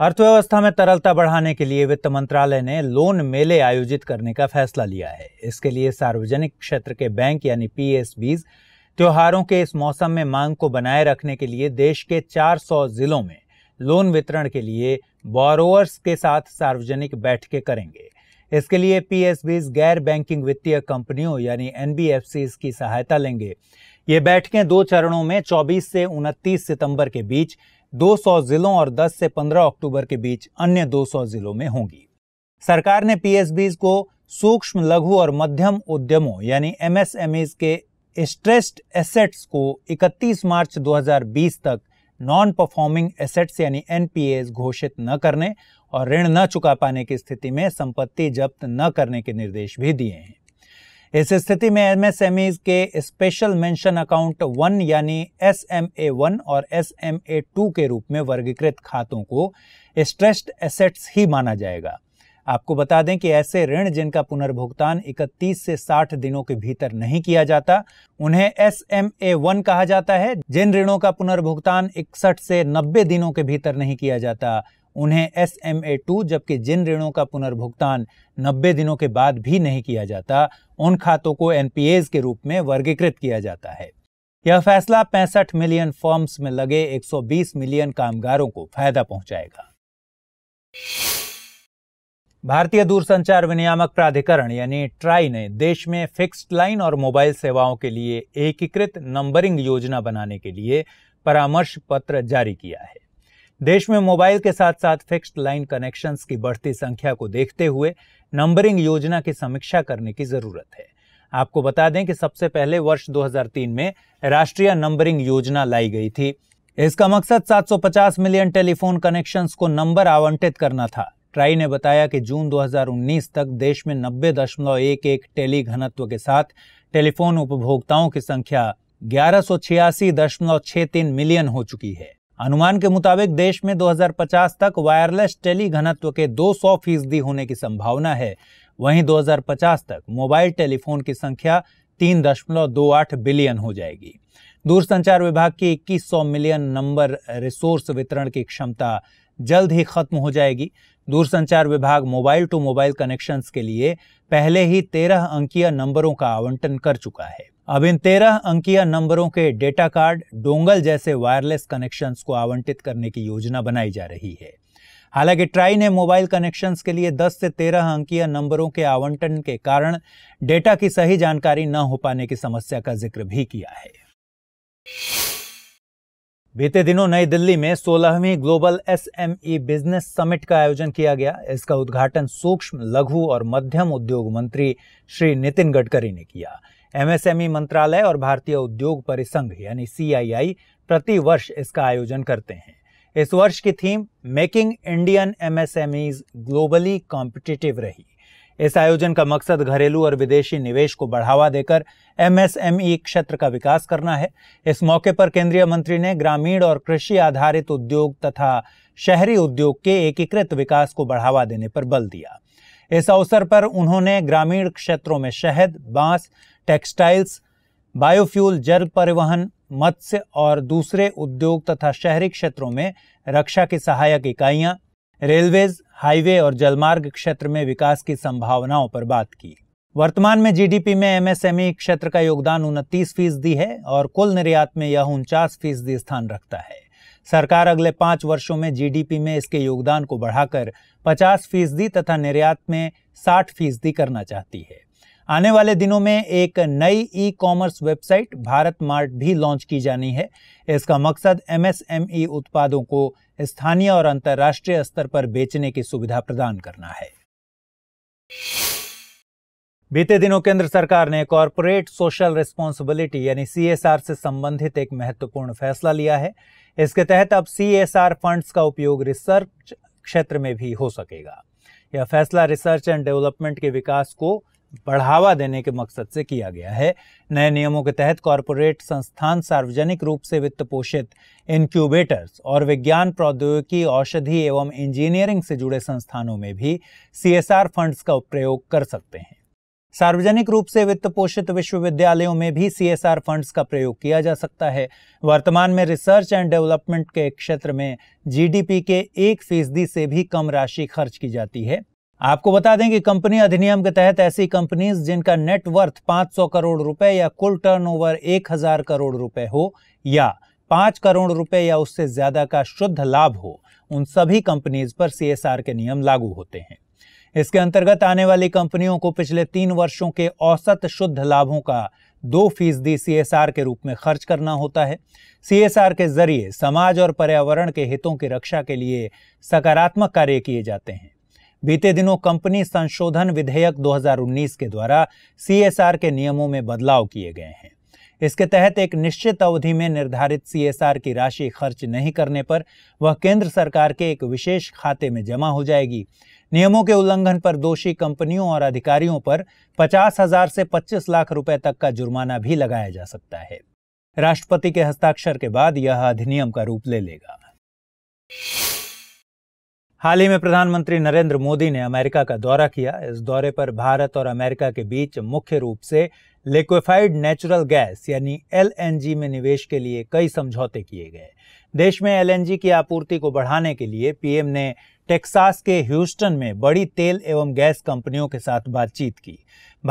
अर्थव्यवस्था में तरलता बढ़ाने के लिए वित्त मंत्रालय ने लोन मेले आयोजित करने का फैसला लिया है इसके लिए सार्वजनिक क्षेत्र के बैंक यानी पीएसबीज त्योहारों के इस मौसम में मांग को बनाए रखने के लिए देश के 400 जिलों में लोन वितरण के लिए बोरोवर्स के साथ सार्वजनिक बैठकें करेंगे इसके लिए पीएसबीज गैर बैंकिंग वित्तीय कंपनियों यानी एनबीएफसी की सहायता लेंगे ये बैठकें दो चरणों में 24 से 29 सितंबर के बीच 200 जिलों और 10 से 15 अक्टूबर के बीच अन्य 200 जिलों में होंगी सरकार ने पीएसबीज को सूक्ष्म लघु और मध्यम उद्यमों यानी एस के स्ट्रेस्ड एसेट्स को 31 मार्च 2020 तक नॉन परफॉर्मिंग एसेट्स यानी एनपीएस घोषित न करने और ऋण न चुका पाने की स्थिति में संपत्ति जब्त न करने के निर्देश भी दिए हैं इस स्थिति में एमएसएमई के स्पेशल मेंशन अकाउंट वन यानी एस एम ए वन और एस एम ए टू के रूप में वर्गीकृत खातों को स्ट्रेस्ड एसेट्स ही माना जाएगा आपको बता दें कि ऐसे ऋण जिनका पुनर्भुगतान 31 से 60 दिनों के भीतर नहीं किया जाता उन्हें एस एम ए वन कहा जाता है जिन ऋणों का पुनर्भुगतान इकसठ से 90 दिनों के भीतर नहीं किया जाता उन्हें एस एम ए टू जबकि जिन ऋणों का पुनर्भुगतान 90 दिनों के बाद भी नहीं किया जाता उन खातों को एन के रूप में वर्गीकृत किया जाता है यह फैसला पैंसठ मिलियन फॉर्म्स में लगे 120 मिलियन कामगारों को फायदा पहुंचाएगा भारतीय दूरसंचार विनियामक प्राधिकरण यानी ट्राई ने देश में फिक्स्ड लाइन और मोबाइल सेवाओं के लिए एकीकृत नंबरिंग योजना बनाने के लिए परामर्श पत्र जारी किया है देश में मोबाइल के साथ साथ फिक्स्ड लाइन कनेक्शंस की बढ़ती संख्या को देखते हुए नंबरिंग योजना की समीक्षा करने की जरूरत है आपको बता दें कि सबसे पहले वर्ष 2003 में राष्ट्रीय नंबरिंग योजना लाई गई थी इसका मकसद 750 मिलियन टेलीफोन कनेक्शंस को नंबर आवंटित करना था ट्राई ने बताया कि जून 2019 तक देश में नब्बे दशमलव एक एक टेली घनत्व के साथ टेलीफोन उपभोक्ताओं की संख्या ग्यारह मिलियन हो चुकी है अनुमान के मुताबिक देश में 2050 तक वायरलेस टेली घनत्व के 200 फीसदी होने की संभावना है वहीं 2050 तक मोबाइल टेलीफोन की संख्या 3.28 बिलियन हो जाएगी दूरसंचार विभाग की 2100 मिलियन नंबर रिसोर्स वितरण की क्षमता जल्द ही खत्म हो जाएगी दूरसंचार विभाग मोबाइल टू मोबाइल कनेक्शंस के लिए पहले ही तेरह अंकीय नंबरों का आवंटन कर चुका है अब इन तेरह अंकीय नंबरों के डेटा कार्ड डोंगल जैसे वायरलेस कनेक्शंस को आवंटित करने की योजना बनाई जा रही है हालांकि ट्राई ने मोबाइल कनेक्शंस के लिए 10 से 13 अंकीय नंबरों के आवंटन के कारण डेटा की सही जानकारी न हो पाने की समस्या का जिक्र भी किया है बीते दिनों नई दिल्ली में 16वीं ग्लोबल एसएमई बिजनेस समिट का आयोजन किया गया इसका उद्घाटन सूक्ष्म लघु और मध्यम उद्योग मंत्री श्री नितिन गडकरी ने किया एमएसएमई मंत्रालय और भारतीय उद्योग परिसंघ यानी सीआईआई प्रति वर्ष इसका आयोजन करते हैं इस वर्ष की theme making Indian MSMEs globally competitive रही इस आयोजन का मकसद घरेलू और विदेशी निवेश को बढ़ावा देकर एमएसएमई क्षेत्र का विकास करना है इस मौके पर केंद्रीय मंत्री ने ग्रामीण और कृषि आधारित उद्योग तथा शहरी उद्योग के एकीकृत विकास को बढ़ावा देने पर बल दिया इस अवसर पर उन्होंने ग्रामीण क्षेत्रों में शहद बांस टेक्सटाइल्स बायोफ्यूल जल परिवहन मत्स्य और दूसरे उद्योग तथा शहरी क्षेत्रों में रक्षा की सहायक इकाइयां रेलवेज हाईवे और जलमार्ग क्षेत्र में विकास की संभावनाओं पर बात की वर्तमान में जीडीपी में एमएसएमई क्षेत्र का योगदान उनतीस फीसदी है और कुल निर्यात में यह उनचास फीसदी स्थान रखता है सरकार अगले पांच वर्षों में जीडीपी में इसके योगदान को बढ़ाकर 50 फीसदी तथा निर्यात में 60 फीसदी करना चाहती है आने वाले दिनों में एक नई e commerce website Bharat mart भी लॉन्च की जानी है इसका मकसद एमएसएमई e उत्पादों को स्थानीय और अंतर्राष्ट्रीय स्तर पर बेचने की सुविधा प्रदान करना है बीते दिनों केंद्र सरकार ने कॉरपोरेट सोशल रिस्पॉन्सिबिलिटी यानी सीएसआर से संबंधित एक महत्वपूर्ण फैसला लिया है इसके तहत अब सीएसआर फंड्स का उपयोग रिसर्च क्षेत्र में भी हो सकेगा यह फैसला रिसर्च एंड डेवलपमेंट के विकास को बढ़ावा देने के मकसद से किया गया है नए नियमों के तहत कॉरपोरेट संस्थान सार्वजनिक रूप से वित्त पोषित इनक्यूबेटर्स और विज्ञान प्रौद्योगिकी औषधि एवं इंजीनियरिंग से जुड़े संस्थानों में भी सीएसआर फंड्स का प्रयोग कर सकते हैं सार्वजनिक रूप से वित्त पोषित विश्वविद्यालयों में भी सीएसआर फंड्स का प्रयोग किया जा सकता है वर्तमान में रिसर्च एंड डेवलपमेंट के क्षेत्र में जीडीपी के एक फीसदी से भी कम राशि खर्च की जाती है आपको बता दें कि कंपनी अधिनियम के तहत ऐसी कंपनीज जिनका नेटवर्थ 500 करोड़ रुपए या कुल टर्नओवर 1000 करोड़ रुपए हो या 5 करोड़ रुपए या उससे ज्यादा का शुद्ध लाभ हो उन सभी कंपनीज पर सीएसआर के नियम लागू होते हैं इसके अंतर्गत आने वाली कंपनियों को पिछले तीन वर्षों के औसत शुद्ध लाभों का दो फीसदी सी के रूप में खर्च करना होता है सी के जरिए समाज और पर्यावरण के हितों की रक्षा के लिए सकारात्मक कार्य किए जाते हैं बीते दिनों कंपनी संशोधन विधेयक 2019 के द्वारा सीएसआर के नियमों में बदलाव किए गए हैं इसके तहत एक निश्चित अवधि में निर्धारित सीएसआर की राशि खर्च नहीं करने पर वह केंद्र सरकार के एक विशेष खाते में जमा हो जाएगी नियमों के उल्लंघन पर दोषी कंपनियों और अधिकारियों पर पचास हजार से पच्चीस लाख रुपए तक का जुर्माना भी लगाया जा सकता है राष्ट्रपति के हस्ताक्षर के बाद यह अधिनियम का रूप ले लेगा हाल ही में प्रधानमंत्री नरेंद्र मोदी ने अमेरिका का दौरा किया इस दौरे पर भारत और अमेरिका के बीच मुख्य रूप से लिक्विफाइड नेचुरल गैस यानी एलएनजी में निवेश के लिए कई समझौते किए गए देश में एलएनजी की आपूर्ति को बढ़ाने के लिए पीएम ने टेक्सास के ह्यूस्टन में बड़ी तेल एवं गैस कंपनियों के साथ बातचीत की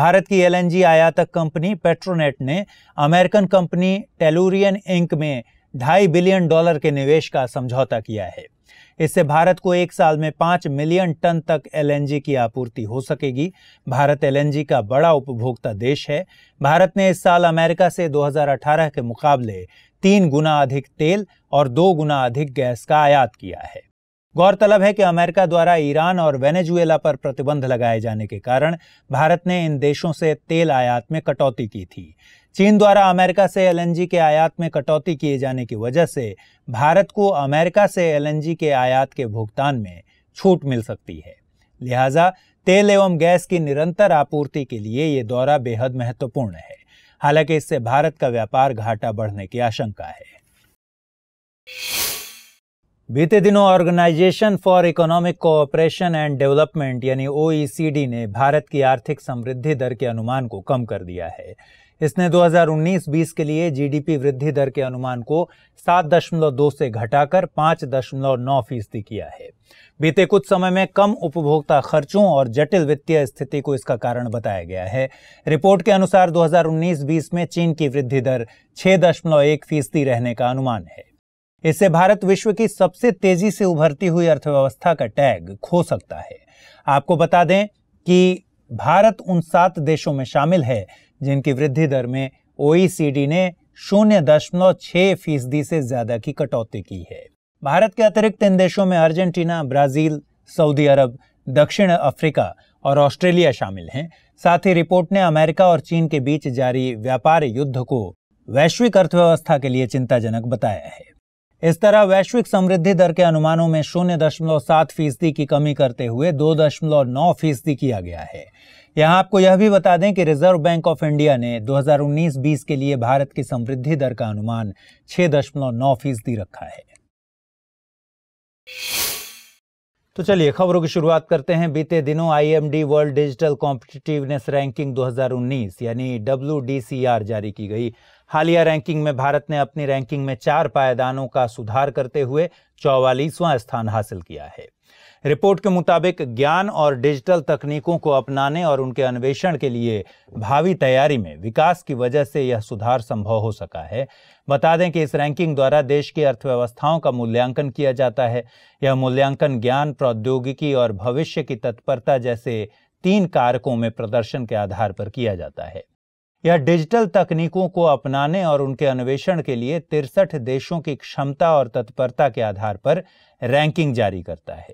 भारत की एलएनजी आयातक कंपनी पेट्रोनेट ने अमेरिकन कंपनी टेलूरियन इंक में ढाई बिलियन डॉलर के निवेश का समझौता किया है इससे भारत को एक साल में पांच मिलियन टन तक एलएनजी की आपूर्ति हो सकेगी भारत एलएनजी का बड़ा उपभोक्ता देश है भारत ने इस साल अमेरिका से 2018 के मुकाबले तीन गुना अधिक तेल और दो गुना अधिक गैस का आयात किया है गौरतलब है कि अमेरिका द्वारा ईरान और वेनेजुएला पर प्रतिबंध लगाए जाने के कारण भारत ने इन देशों से तेल आयात में कटौती की थी चीन द्वारा अमेरिका से एलएनजी के आयात में कटौती किए जाने की वजह से भारत को अमेरिका से एलएनजी के आयात के भुगतान में छूट मिल सकती है लिहाजा तेल एवं गैस की निरंतर आपूर्ति के लिए ये दौरा बेहद महत्वपूर्ण है हालांकि इससे भारत का व्यापार घाटा बढ़ने की आशंका है बीते दिनों organisation for economic cooperation and development यानी ओईसीडी e ने भारत की आर्थिक समृद्धि दर के अनुमान को कम कर दिया है इसने 2019-20 के लिए जीडीपी वृद्धि दर के अनुमान को 7.2 से घटाकर 5.9 फीसदी किया है बीते कुछ समय में कम उपभोक्ता खर्चों और जटिल वित्तीय स्थिति को इसका कारण बताया गया है रिपोर्ट के अनुसार 2019-20 में चीन की वृद्धि दर 6.1 फीसदी रहने का अनुमान है इससे भारत विश्व की सबसे तेजी से उभरती हुई अर्थव्यवस्था का टैग खो सकता है आपको बता दें कि भारत उन सात देशों में शामिल है जिनकी वृद्धि दर में ओईसीडी ने शून्य दशमलव छह फीसदी से ज़्यादा की कटौती की है भारत के अतिरिक्त इन देशों में अर्जेंटीना ब्राज़ील सऊदी अरब दक्षिण अफ्रीका और ऑस्ट्रेलिया शामिल हैं साथ ही रिपोर्ट ने अमेरिका और चीन के बीच जारी व्यापार युद्ध को वैश्विक अर्थव्यवस्था के लिए चिंताजनक बताया है इस तरह वैश्विक समृद्धि दर के अनुमानों में शून्य दशमलव सात फीसदी की कमी करते हुए दो दशमलव नौ फीसदी किया गया है यहाँ आपको यह भी बता दें कि रिजर्व बैंक ऑफ इंडिया ने 2019-20 के लिए भारत की समृद्धि दर का अनुमान छह दशमलव नौ फीसदी रखा है तो चलिए खबरों की शुरुआत करते हैं बीते दिनों IMD world digital competitiveness ranking 2019 यानी डब्ल्यू जारी की गई हालिया रैंकिंग में भारत ने अपनी रैंकिंग में चार पायदानों का सुधार करते हुए चौवालीसवां स्थान हासिल किया है रिपोर्ट के मुताबिक ज्ञान और डिजिटल तकनीकों को अपनाने और उनके अन्वेषण के लिए भावी तैयारी में विकास की वजह से यह सुधार संभव हो सका है बता दें कि इस रैंकिंग द्वारा देश की अर्थव्यवस्थाओं का मूल्यांकन किया जाता है यह मूल्यांकन ज्ञान प्रौद्योगिकी और भविष्य की तत्परता जैसे तीन कारकों में प्रदर्शन के आधार पर किया जाता है यह डिजिटल तकनीकों को अपनाने और उनके अन्वेषण के लिए तिरसठ देशों की क्षमता और तत्परता के आधार पर रैंकिंग जारी करता है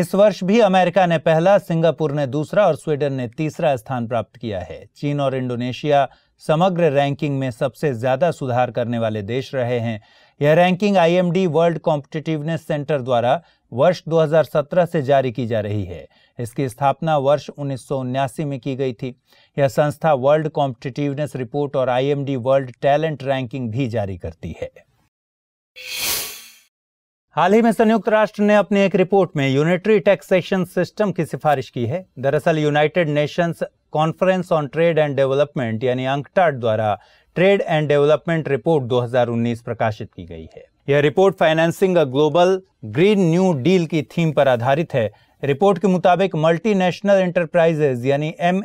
इस वर्ष भी अमेरिका ने पहला सिंगापुर ने दूसरा और स्वीडन ने तीसरा स्थान प्राप्त किया है चीन और इंडोनेशिया समग्र रैंकिंग में सबसे ज्यादा सुधार करने वाले देश रहे हैं यह ranking IMD world competitiveness centre द्वारा वर्ष 2017 से जारी की जा रही है इसकी स्थापना वर्ष उन्नीस में की गई थी यह संस्था वर्ल्ड कॉम्पिटिटिवनेस रिपोर्ट और आईएमडी वर्ल्ड टैलेंट रैंकिंग भी जारी करती है हाल ही में संयुक्त राष्ट्र ने अपनी एक रिपोर्ट में यूनिटरी टैक्सेशन सिस्टम की सिफारिश की है दरअसल United Nations conference on trade and development यानी अंकटाट द्वारा ट्रेड एंड डेवलपमेंट रिपोर्ट 2019 प्रकाशित की गई है यह report financing a global green new deal की थीम पर आधारित है रिपोर्ट के मुताबिक मल्टीनेशनल एंटरप्राइजेज यानी एम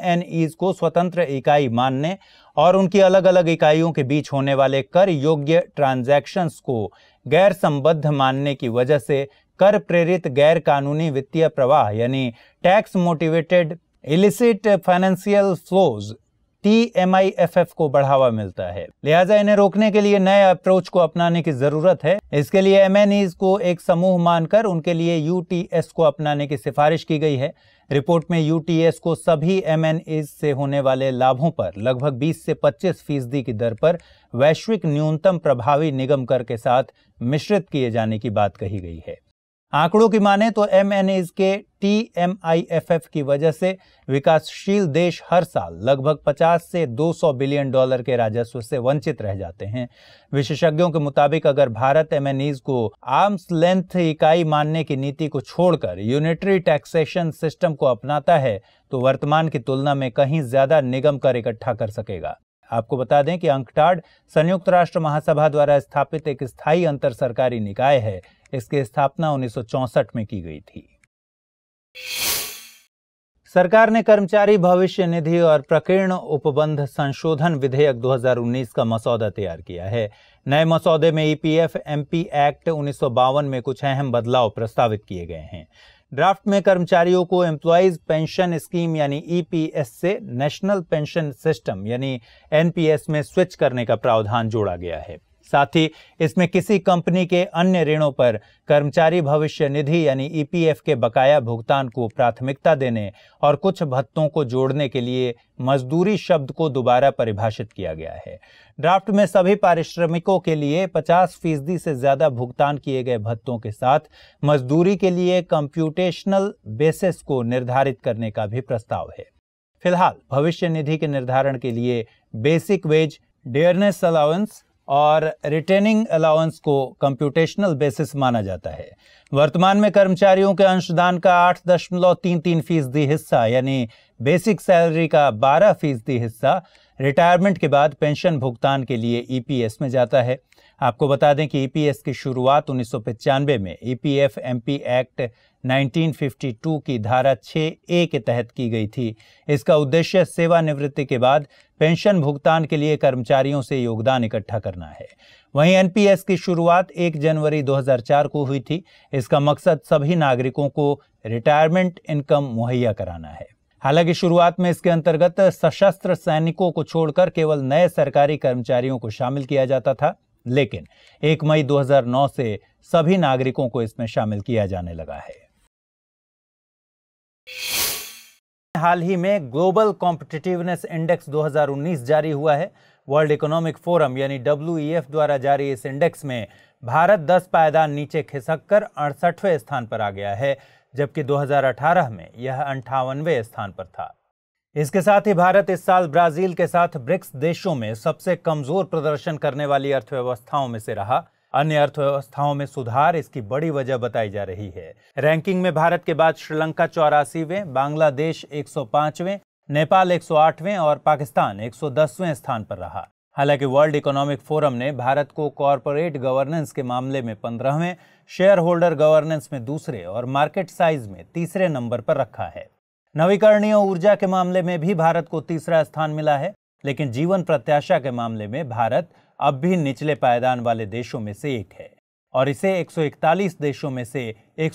को स्वतंत्र इकाई मानने और उनकी अलग अलग इकाइयों के बीच होने वाले कर योग्य ट्रांजैक्शंस को गैर संबद्ध मानने की वजह से कर प्रेरित गैर कानूनी वित्तीय प्रवाह यानी tax motivated illicit financial flows T को बढ़ावा मिलता है लिहाजा इन्हें रोकने के लिए नए अप्रोच को अपनाने की जरूरत है इसके लिए एम को एक समूह मानकर उनके लिए यू को अपनाने की सिफारिश की गई है रिपोर्ट में यू को सभी एम से होने वाले लाभों पर लगभग बीस से पच्चीस फीसदी की दर पर वैश्विक न्यूनतम प्रभावी निगम कर के साथ मिश्रित किए जाने की बात कही गई है आंकड़ों की माने तो एम एन एज के T M I F F की वजह से विकासशील देश हर साल लगभग 50 से 200 बिलियन डॉलर के राजस्व से वंचित रह जाते हैं विशेषज्ञों के मुताबिक अगर भारत ईज को आर्म्स लेंथ इकाई मानने की नीति को छोड़कर यूनिटरी टैक्सेशन सिस्टम को अपनाता है तो वर्तमान की तुलना में कहीं ज्यादा निगम कर इकट्ठा कर सकेगा आपको बता दें कि अंकटाड संयुक्त राष्ट्र महासभा द्वारा स्थापित एक स्थायी अंतर सरकारी निकाय है इसकी स्थापना उन्नीस में की गई थी सरकार ने कर्मचारी भविष्य निधि और प्रकीर्ण उपबंध संशोधन विधेयक 2019 का मसौदा तैयार किया है नए मसौदे में ईपीएफ एमपी एक्ट उन्नीस में कुछ अहम बदलाव प्रस्तावित किए गए हैं ड्राफ्ट में कर्मचारियों को एम्प्लॉयज पेंशन स्कीम यानी ईपीएस e से नेशनल पेंशन सिस्टम यानी एनपीएस में स्विच करने का प्रावधान जोड़ा गया है साथ ही इसमें किसी कंपनी के अन्य ऋणों पर कर्मचारी भविष्य निधि यानी ईपीएफ e के बकाया भुगतान को प्राथमिकता देने और कुछ भत्तों को जोड़ने के लिए मजदूरी शब्द को दोबारा परिभाषित किया गया है ड्राफ्ट में सभी पारिश्रमिकों के लिए 50 फीसदी से ज़्यादा भुगतान किए गए भत्तों के साथ मजदूरी के लिए कंप्यूटेशनल बेसिस को निर्धारित करने का भी प्रस्ताव है फिलहाल भविष्य निधि के निर्धारण के लिए बेसिक वेज डेयरनेस अलाउंस और रिटेनिंग अलाउंस को कंप्यूटेशनल बेसिस माना जाता है वर्तमान में कर्मचारियों के अंशदान का आठ दशमलव तीन तीन फीसदी हिस्सा यानी बेसिक सैलरी का बारह फीसदी हिस्सा रिटायरमेंट के बाद पेंशन भुगतान के लिए ईपीएस e में जाता है आपको बता दें कि ईपीएस e की शुरुआत उन्नीस में ईपीएफ एमपी एक्ट 1952 की धारा 6 ए के तहत की गई थी इसका उद्देश्य सेवानिवृत्ति के बाद पेंशन भुगतान के लिए कर्मचारियों से योगदान इकट्ठा करना है वहीं एनपीएस की शुरुआत 1 जनवरी 2004 को हुई थी इसका मकसद सभी नागरिकों को रिटायरमेंट इनकम मुहैया कराना है हालांकि शुरुआत में इसके अंतर्गत सशस्त्र सैनिकों को छोड़कर केवल नए सरकारी कर्मचारियों को शामिल किया जाता था लेकिन 1 मई 2009 से सभी नागरिकों को इसमें शामिल किया जाने लगा है हाल ही में ग्लोबल कॉम्पिटिटिवनेस इंडेक्स 2019 जारी हुआ है वर्ल्ड इकोनॉमिक फोरम यानी डब्ल्यू e द्वारा जारी इस इंडेक्स में भारत 10 पायदान नीचे खिसक कर अड़सठवें स्थान पर आ गया है जबकि 2018 में यह अंठावनवे स्थान पर था इसके साथ ही भारत इस साल ब्राजील के साथ ब्रिक्स देशों में सबसे कमजोर प्रदर्शन करने वाली अर्थव्यवस्थाओं में से रहा अन्य अर्थव्यवस्थाओं में सुधार इसकी बड़ी वजह बताई जा रही है रैंकिंग में भारत के बाद श्रीलंका चौरासीवें बांग्लादेश एक नेपाल एक और पाकिस्तान एक स्थान पर रहा हालांकि वर्ल्ड इकोनॉमिक फोरम ने भारत को कॉरपोरेट गवर्नेंस के मामले में पंद्रहवें शेयर होल्डर गवर्नेंस में दूसरे और मार्केट साइज में तीसरे नंबर पर रखा है नवीकरणीय ऊर्जा के मामले में भी भारत को तीसरा स्थान मिला है लेकिन जीवन प्रत्याशा के मामले में भारत अब भी निचले पायदान वाले देशों में से एक है और इसे 141 देशों में से एक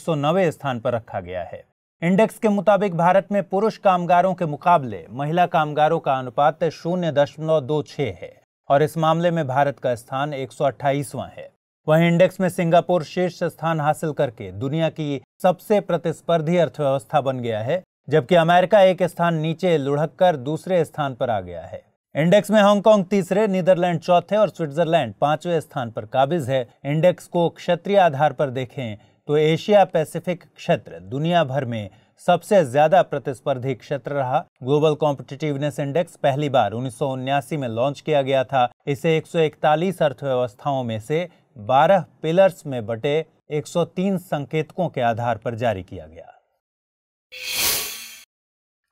स्थान पर रखा गया है इंडेक्स के मुताबिक भारत में पुरुष कामगारों के मुकाबले महिला कामगारों का अनुपात शून्य दशमलव दो है और इस मामले में भारत का स्थान एक है वहीं इंडेक्स में सिंगापुर शीर्ष स्थान हासिल करके दुनिया की सबसे प्रतिस्पर्धी अर्थव्यवस्था बन गया है जबकि अमेरिका एक स्थान नीचे लुढ़क कर दूसरे स्थान पर आ गया है इंडेक्स में हांगकांग तीसरे नीदरलैंड चौथे और स्विट्जरलैंड पांचवें स्थान पर काबिज है इंडेक्स को क्षेत्रीय आधार पर देखें तो एशिया पैसिफिक क्षेत्र दुनिया भर में सबसे ज्यादा प्रतिस्पर्धी क्षेत्र रहा ग्लोबल कॉम्पिटिटिवनेस इंडेक्स पहली बार उन्नीस में लॉन्च किया गया था इसे 141 अर्थव्यवस्थाओं में से 12 पिलर्स में बटे 103 संकेतकों के आधार पर जारी किया गया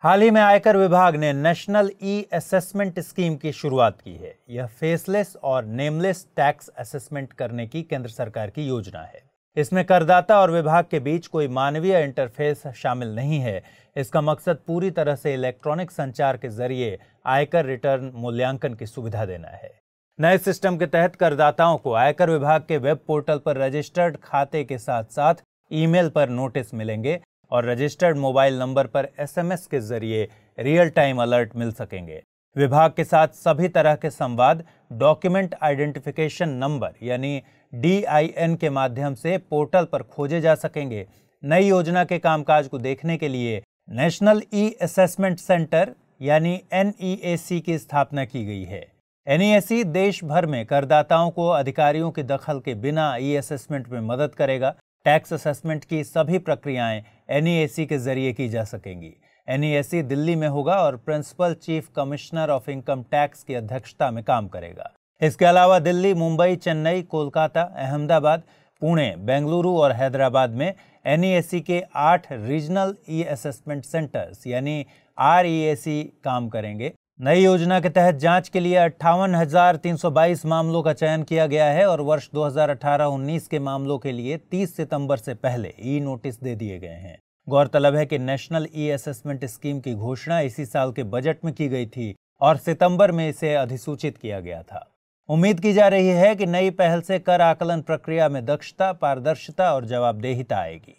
हाल ही में आयकर विभाग ने नेशनल ई असेसमेंट स्कीम की शुरुआत की है यह फेसलेस और नेमलेस टैक्स असेसमेंट करने की केंद्र सरकार की योजना है इसमें करदाता और विभाग के बीच कोई मानवीय इंटरफेस शामिल नहीं है इसका मकसद पूरी तरह से इलेक्ट्रॉनिक संचार के जरिए आयकर रिटर्न मूल्यांकन की सुविधा देना है नए सिस्टम के तहत करदाताओं को आयकर विभाग के वेब पोर्टल पर रजिस्टर्ड खाते के साथ साथ ईमेल पर नोटिस मिलेंगे और रजिस्टर्ड मोबाइल नंबर पर एसएमएस के जरिए रियल टाइम अलर्ट मिल सकेंगे विभाग के साथ सभी तरह के संवाद डॉक्यूमेंट आइडेंटिफिकेशन नंबर यानी डीआईएन के माध्यम से पोर्टल पर खोजे जा सकेंगे नई योजना के कामकाज को देखने के लिए नेशनल ई असेसमेंट सेंटर यानी एन e की स्थापना की गई है एन e देश भर में करदाताओं को अधिकारियों के दखल के बिना ई असेसमेंट में मदद करेगा टैक्स असेसमेंट की सभी प्रक्रियाएं एन e के ज़रिए की जा सकेंगी एन e दिल्ली में होगा और principal chief commissioner of income tax की अध्यक्षता में काम करेगा इसके अलावा दिल्ली मुंबई चेन्नई कोलकाता अहमदाबाद पुणे बेंगलुरु और हैदराबाद में एन e के आठ रीजनल ई असेसमेंट सेंटर्स यानी आर काम करेंगे नई योजना के तहत जांच के लिए अट्ठावन मामलों का चयन किया गया है और वर्ष 2018-19 के मामलों के लिए 30 सितंबर से पहले ई नोटिस दे दिए गए हैं गौरतलब है कि नेशनल ई असेसमेंट स्कीम की घोषणा इसी साल के बजट में की गई थी और सितंबर में इसे अधिसूचित किया गया था उम्मीद की जा रही है कि नई पहल से कर आकलन प्रक्रिया में दक्षता पारदर्शिता और जवाबदेहिता आएगी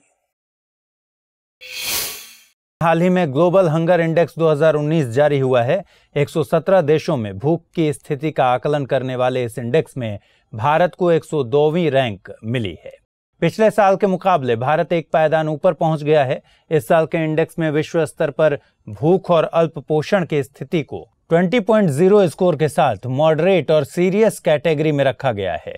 हाल ही में ग्लोबल हंगर इंडेक्स 2019 जारी हुआ है 117 देशों में भूख की स्थिति का आकलन करने वाले इस इंडेक्स में भारत को 102वीं रैंक मिली है पिछले साल के मुकाबले भारत एक पायदान ऊपर पहुंच गया है इस साल के इंडेक्स में विश्व स्तर पर भूख और अल्प पोषण की स्थिति को 20.0 स्कोर के साथ मॉडरेट और सीरियस कैटेगरी में रखा गया है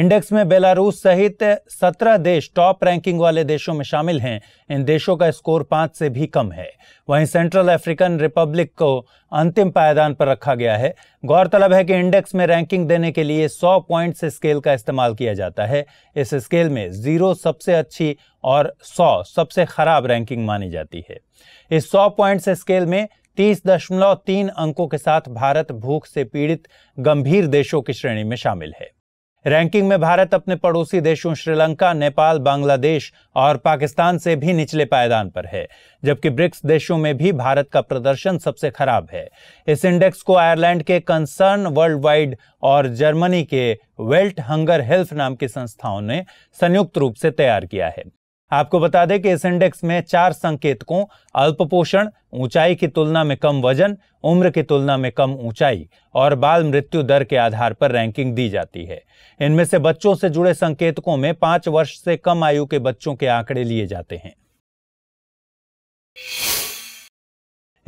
इंडेक्स में बेलारूस सहित 17 देश टॉप रैंकिंग वाले देशों में शामिल हैं इन देशों का स्कोर पांच से भी कम है वहीं सेंट्रल अफ्रीकन रिपब्लिक को अंतिम पायदान पर रखा गया है गौरतलब है कि इंडेक्स में रैंकिंग देने के लिए 100 पॉइंट्स स्केल का इस्तेमाल किया जाता है इस स्केल में जीरो सबसे अच्छी और सौ सबसे खराब रैंकिंग मानी जाती है इस सौ पॉइंट्स स्केल में तीस दशमलव तीन अंकों के साथ भारत भूख से पीड़ित गंभीर देशों की श्रेणी में शामिल है रैंकिंग में भारत अपने पड़ोसी देशों श्रीलंका नेपाल बांग्लादेश और पाकिस्तान से भी निचले पायदान पर है जबकि ब्रिक्स देशों में भी भारत का प्रदर्शन सबसे खराब है इस इंडेक्स को आयरलैंड के कंसर्न वर्ल्ड वाइड और जर्मनी के वेल्ट हंगर हेल्थ नाम की संस्थाओं ने संयुक्त रूप से तैयार किया है आपको बता दें कि इस इंडेक्स में चार संकेतकों अल्प पोषण ऊंचाई की तुलना में कम वजन उम्र की तुलना में कम ऊंचाई और बाल मृत्यु दर के आधार पर रैंकिंग दी जाती है इनमें से बच्चों से जुड़े संकेतकों में पांच वर्ष से कम आयु के बच्चों के आंकड़े लिए जाते हैं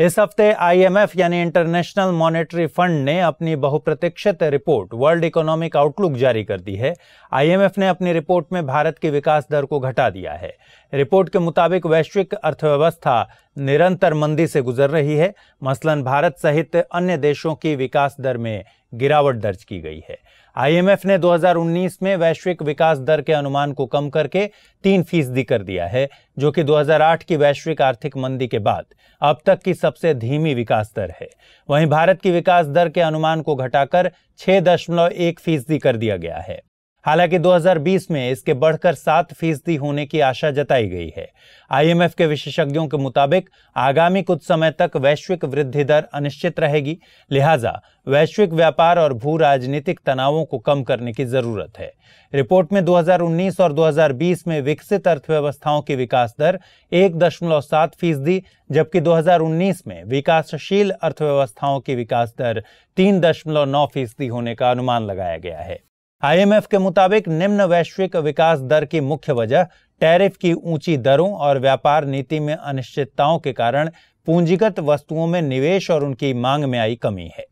इस हफ्ते आईएमएफ यानी इंटरनेशनल मॉनेटरी फंड ने अपनी बहुप्रतीक्षित रिपोर्ट वर्ल्ड इकोनॉमिक आउटलुक जारी कर दी है आईएमएफ ने अपनी रिपोर्ट में भारत की विकास दर को घटा दिया है रिपोर्ट के मुताबिक वैश्विक अर्थव्यवस्था निरंतर मंदी से गुजर रही है मसलन भारत सहित अन्य देशों की विकास दर में गिरावट दर्ज की गई है आईएमएफ ने 2019 में वैश्विक विकास दर के अनुमान को कम करके तीन फीसदी कर दिया है जो कि 2008 की वैश्विक आर्थिक मंदी के बाद अब तक की सबसे धीमी विकास दर है वहीं भारत की विकास दर के अनुमान को घटाकर छह दशमलव एक फीसदी कर दिया गया है हालांकि 2020 में इसके बढ़कर सात फीसदी होने की आशा जताई गई है आईएमएफ के विशेषज्ञों के मुताबिक आगामी कुछ समय तक वैश्विक वृद्धि दर अनिश्चित रहेगी लिहाजा वैश्विक व्यापार और भू राजनीतिक तनावों को कम करने की जरूरत है रिपोर्ट में 2019 और 2020 में विकसित अर्थव्यवस्थाओं की विकास दर एक दशमलव सात फीसदी जबकि 2019 में विकासशील अर्थव्यवस्थाओं की विकास दर तीन दशमलव नौ फीसदी होने का अनुमान लगाया गया है आईएमएफ के मुताबिक निम्न वैश्विक विकास दर की मुख्य वजह टैरिफ की ऊंची दरों और व्यापार नीति में अनिश्चितताओं के कारण पूंजीगत वस्तुओं में निवेश और उनकी मांग में आई कमी है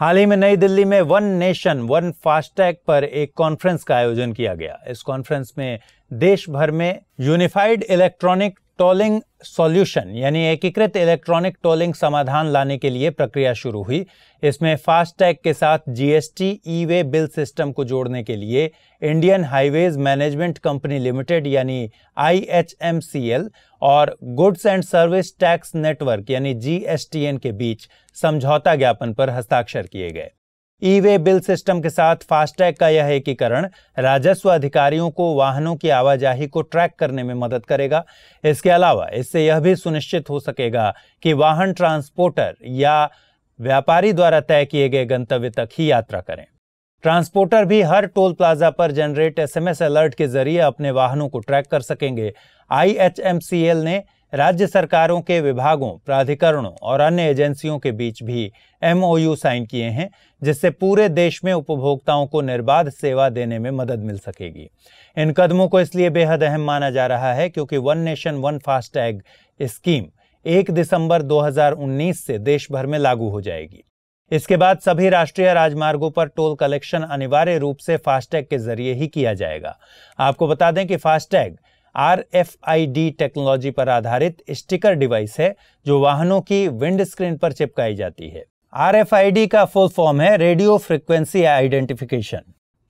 हाल ही में नई दिल्ली में वन नेशन वन फास्टैग पर एक कॉन्फ्रेंस का आयोजन किया गया इस कॉन्फ्रेंस में देश भर में यूनिफाइड इलेक्ट्रॉनिक टोलिंग सॉल्यूशन यानी एकीकृत इलेक्ट्रॉनिक टोलिंग समाधान लाने के लिए प्रक्रिया शुरू हुई इसमें फास्टैग के साथ GST e way bill system को जोड़ने के लिए Indian highways management company limited यानी आईएचएमसीएल और goods and service tax network यानी जीएसटीएन के बीच समझौता ज्ञापन पर हस्ताक्षर किए गए ई वे बिल सिस्टम के साथ फास्टैग का यह एकीकरण राजस्व अधिकारियों को वाहनों की आवाजाही को ट्रैक करने में मदद करेगा इसके अलावा इससे यह भी सुनिश्चित हो सकेगा कि वाहन ट्रांसपोर्टर या व्यापारी द्वारा तय किए गए गंतव्य तक ही यात्रा करें ट्रांसपोर्टर भी हर टोल प्लाजा पर जनरेट एसएमएस अलर्ट के जरिए अपने वाहनों को ट्रैक कर सकेंगे आईएचएमसीएल ने राज्य सरकारों के विभागों प्राधिकरणों और अन्य एजेंसियों के बीच भी एमओयू साइन किए हैं जिससे पूरे देश में उपभोक्ताओं को निर्बाध सेवा देने में मदद मिल सकेगी इन कदमों को इसलिए बेहद अहम माना जा रहा है क्योंकि one nation one FASTag scheme एक दिसंबर 2019 से देश भर में लागू हो जाएगी इसके बाद सभी राष्ट्रीय राजमार्गों पर टोल कलेक्शन अनिवार्य रूप से फास्टैग के जरिए ही किया जाएगा आपको बता दें कि FASTag R F I D technology पर आधारित स्टिकर डिवाइस है जो वाहनों की विंड स्क्रीन पर चिपकाई जाती है आर एफ आई डी का फुल फॉर्म है रेडियो फ्रिक्वेंसी आइडेंटिफिकेशन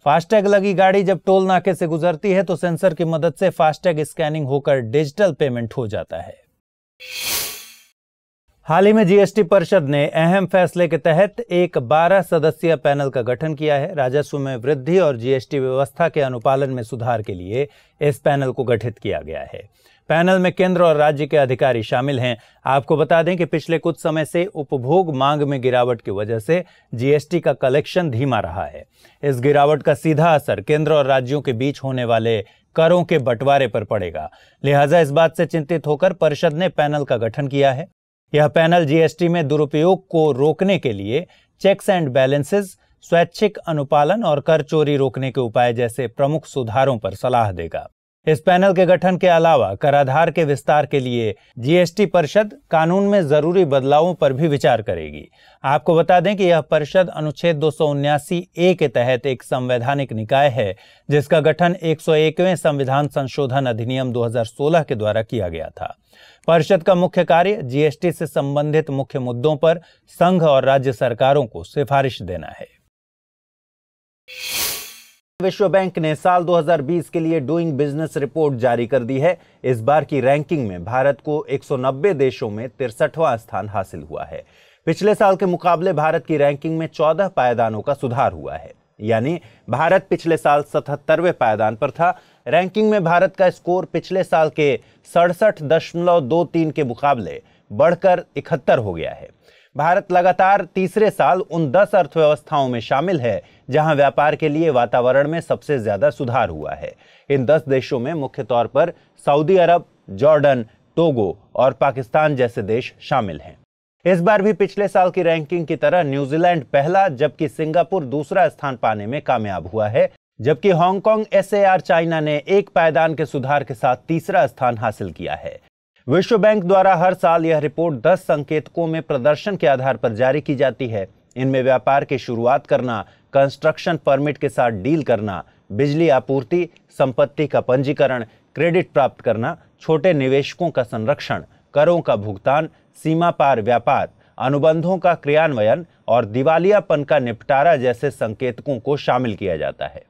फास्टैग लगी गाड़ी जब टोल नाके से गुजरती है तो सेंसर की मदद से फास्टैग स्कैनिंग होकर डिजिटल पेमेंट हो जाता है हाल ही में जीएसटी परिषद ने अहम फैसले के तहत एक 12 सदस्यीय पैनल का गठन किया है राजस्व में वृद्धि और जीएसटी व्यवस्था के अनुपालन में सुधार के लिए इस पैनल को गठित किया गया है पैनल में केंद्र और राज्य के अधिकारी शामिल हैं आपको बता दें कि पिछले कुछ समय से उपभोग मांग में गिरावट की वजह से जीएसटी का कलेक्शन धीमा रहा है इस गिरावट का सीधा असर केंद्र और राज्यों के बीच होने वाले करों के बंटवारे पर पड़ेगा लिहाजा इस बात से चिंतित होकर परिषद ने पैनल का गठन किया है यह पैनल जीएसटी में दुरुपयोग को रोकने के लिए चेक्स एंड बैलेंसेस स्वैच्छिक अनुपालन और कर चोरी रोकने के उपाय जैसे प्रमुख सुधारों पर सलाह देगा इस पैनल के गठन के अलावा कराधार के विस्तार के लिए जीएसटी परिषद कानून में जरूरी बदलावों पर भी विचार करेगी आपको बता दें कि यह परिषद अनुच्छेद दो ए के तहत एक संवैधानिक निकाय है जिसका गठन 101वें संविधान संशोधन अधिनियम 2016 के द्वारा किया गया था परिषद का मुख्य कार्य जीएसटी से संबंधित मुख्य मुद्दों पर संघ और राज्य सरकारों को सिफारिश देना है विश्व बैंक ने साल 2020 के लिए डूइंग बिजनेस रिपोर्ट जारी कर दी है इस बार की रैंकिंग में भारत को 190 देशों में तिरसठवां स्थान हासिल हुआ है पिछले साल के मुकाबले भारत की रैंकिंग में 14 पायदानों का सुधार हुआ है यानी भारत पिछले साल सतहत्तरवें पायदान पर था रैंकिंग में भारत का स्कोर पिछले साल के सड़सठ के मुकाबले बढ़कर इकहत्तर हो गया है भारत लगातार तीसरे साल उन दस अर्थव्यवस्थाओं में शामिल है जहां व्यापार के लिए वातावरण में सबसे ज्यादा सुधार हुआ है इन दस देशों में मुख्य तौर पर सऊदी अरब जॉर्डन टोगो और पाकिस्तान जैसे देश शामिल हैं इस बार भी पिछले साल की रैंकिंग की तरह न्यूजीलैंड पहला जबकि सिंगापुर दूसरा स्थान पाने में कामयाब हुआ है जबकि हांगकांग एस चाइना ने एक पायदान के सुधार के साथ तीसरा स्थान हासिल किया है विश्व बैंक द्वारा हर साल यह रिपोर्ट 10 संकेतकों में प्रदर्शन के आधार पर जारी की जाती है इनमें व्यापार की शुरुआत करना कंस्ट्रक्शन परमिट के साथ डील करना बिजली आपूर्ति संपत्ति का पंजीकरण क्रेडिट प्राप्त करना छोटे निवेशकों का संरक्षण करों का भुगतान सीमा पार व्यापार अनुबंधों का क्रियान्वयन और दिवालियापन का निपटारा जैसे संकेतकों को शामिल किया जाता है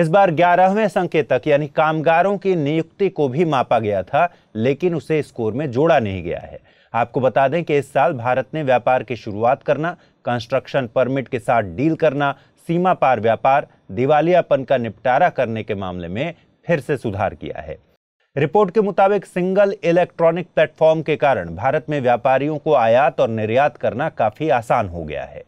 इस बार ग्यारहवें संकेतक यानी कामगारों की नियुक्ति को भी मापा गया था लेकिन उसे स्कोर में जोड़ा नहीं गया है आपको बता दें कि इस साल भारत ने व्यापार की शुरुआत करना कंस्ट्रक्शन परमिट के साथ डील करना सीमा पार व्यापार दिवालियापन का निपटारा करने के मामले में फिर से सुधार किया है रिपोर्ट के मुताबिक सिंगल इलेक्ट्रॉनिक प्लेटफॉर्म के कारण भारत में व्यापारियों को आयात और निर्यात करना काफी आसान हो गया है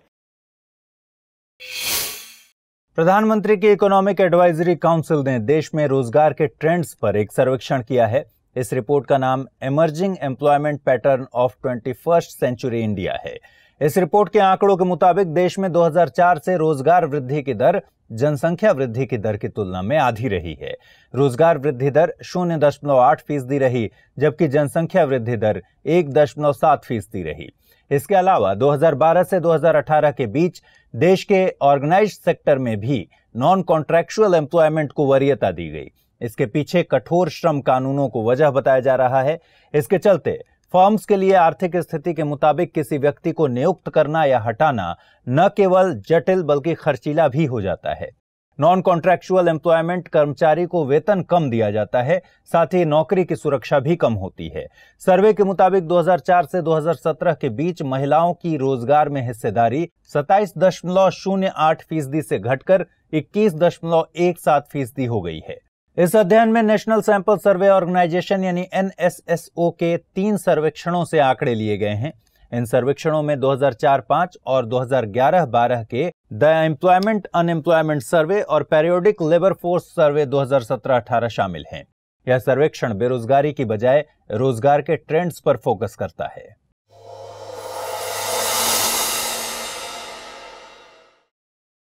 प्रधानमंत्री की इकोनॉमिक एडवाइजरी काउंसिल ने देश में रोजगार के ट्रेंड्स पर एक सर्वेक्षण किया है इस रिपोर्ट का नाम emerging employment pattern of twenty first century India है इस रिपोर्ट के आंकड़ों के मुताबिक देश में 2004 से रोजगार वृद्धि की दर जनसंख्या वृद्धि की दर की तुलना में आधी रही है रोजगार वृद्धि दर शून्य दशमलव आठ फीसदी रही जबकि जनसंख्या वृद्धि दर एक दशमलव सात फीसदी रही इसके अलावा 2012 से 2018 के बीच देश के ऑर्गेनाइज सेक्टर में भी नॉन कॉन्ट्रेक्चुअल एम्प्लॉयमेंट को वरीयता दी गई इसके पीछे कठोर श्रम कानूनों को वजह बताया जा रहा है इसके चलते फॉर्म्स के लिए आर्थिक स्थिति के मुताबिक किसी व्यक्ति को नियुक्त करना या हटाना न केवल जटिल बल्कि खर्चीला भी हो जाता है नॉन कॉन्ट्रैक्चुअल एम्प्लॉयमेंट कर्मचारी को वेतन कम दिया जाता है साथ ही नौकरी की सुरक्षा भी कम होती है सर्वे के मुताबिक 2004 से 2017 के बीच महिलाओं की रोजगार में हिस्सेदारी सताइस दशमलव शून्य आठ फीसदी से घटकर इक्कीस दशमलव एक सात फीसदी हो गई है इस अध्ययन में नेशनल सैंपल सर्वे ऑर्गेनाइजेशन यानी एनएसएसओ के तीन सर्वेक्षणों से आंकड़े लिए गए हैं इन सर्वेक्षणों में 2004-5 और 2011-12 के द एम्प्लॉयमेंट अनएम्प्लॉयमेंट सर्वे और पेरियोडिक लेबर फोर्स सर्वे 2017-18 शामिल हैं यह सर्वेक्षण बेरोजगारी की बजाय रोजगार के ट्रेंड्स पर फोकस करता है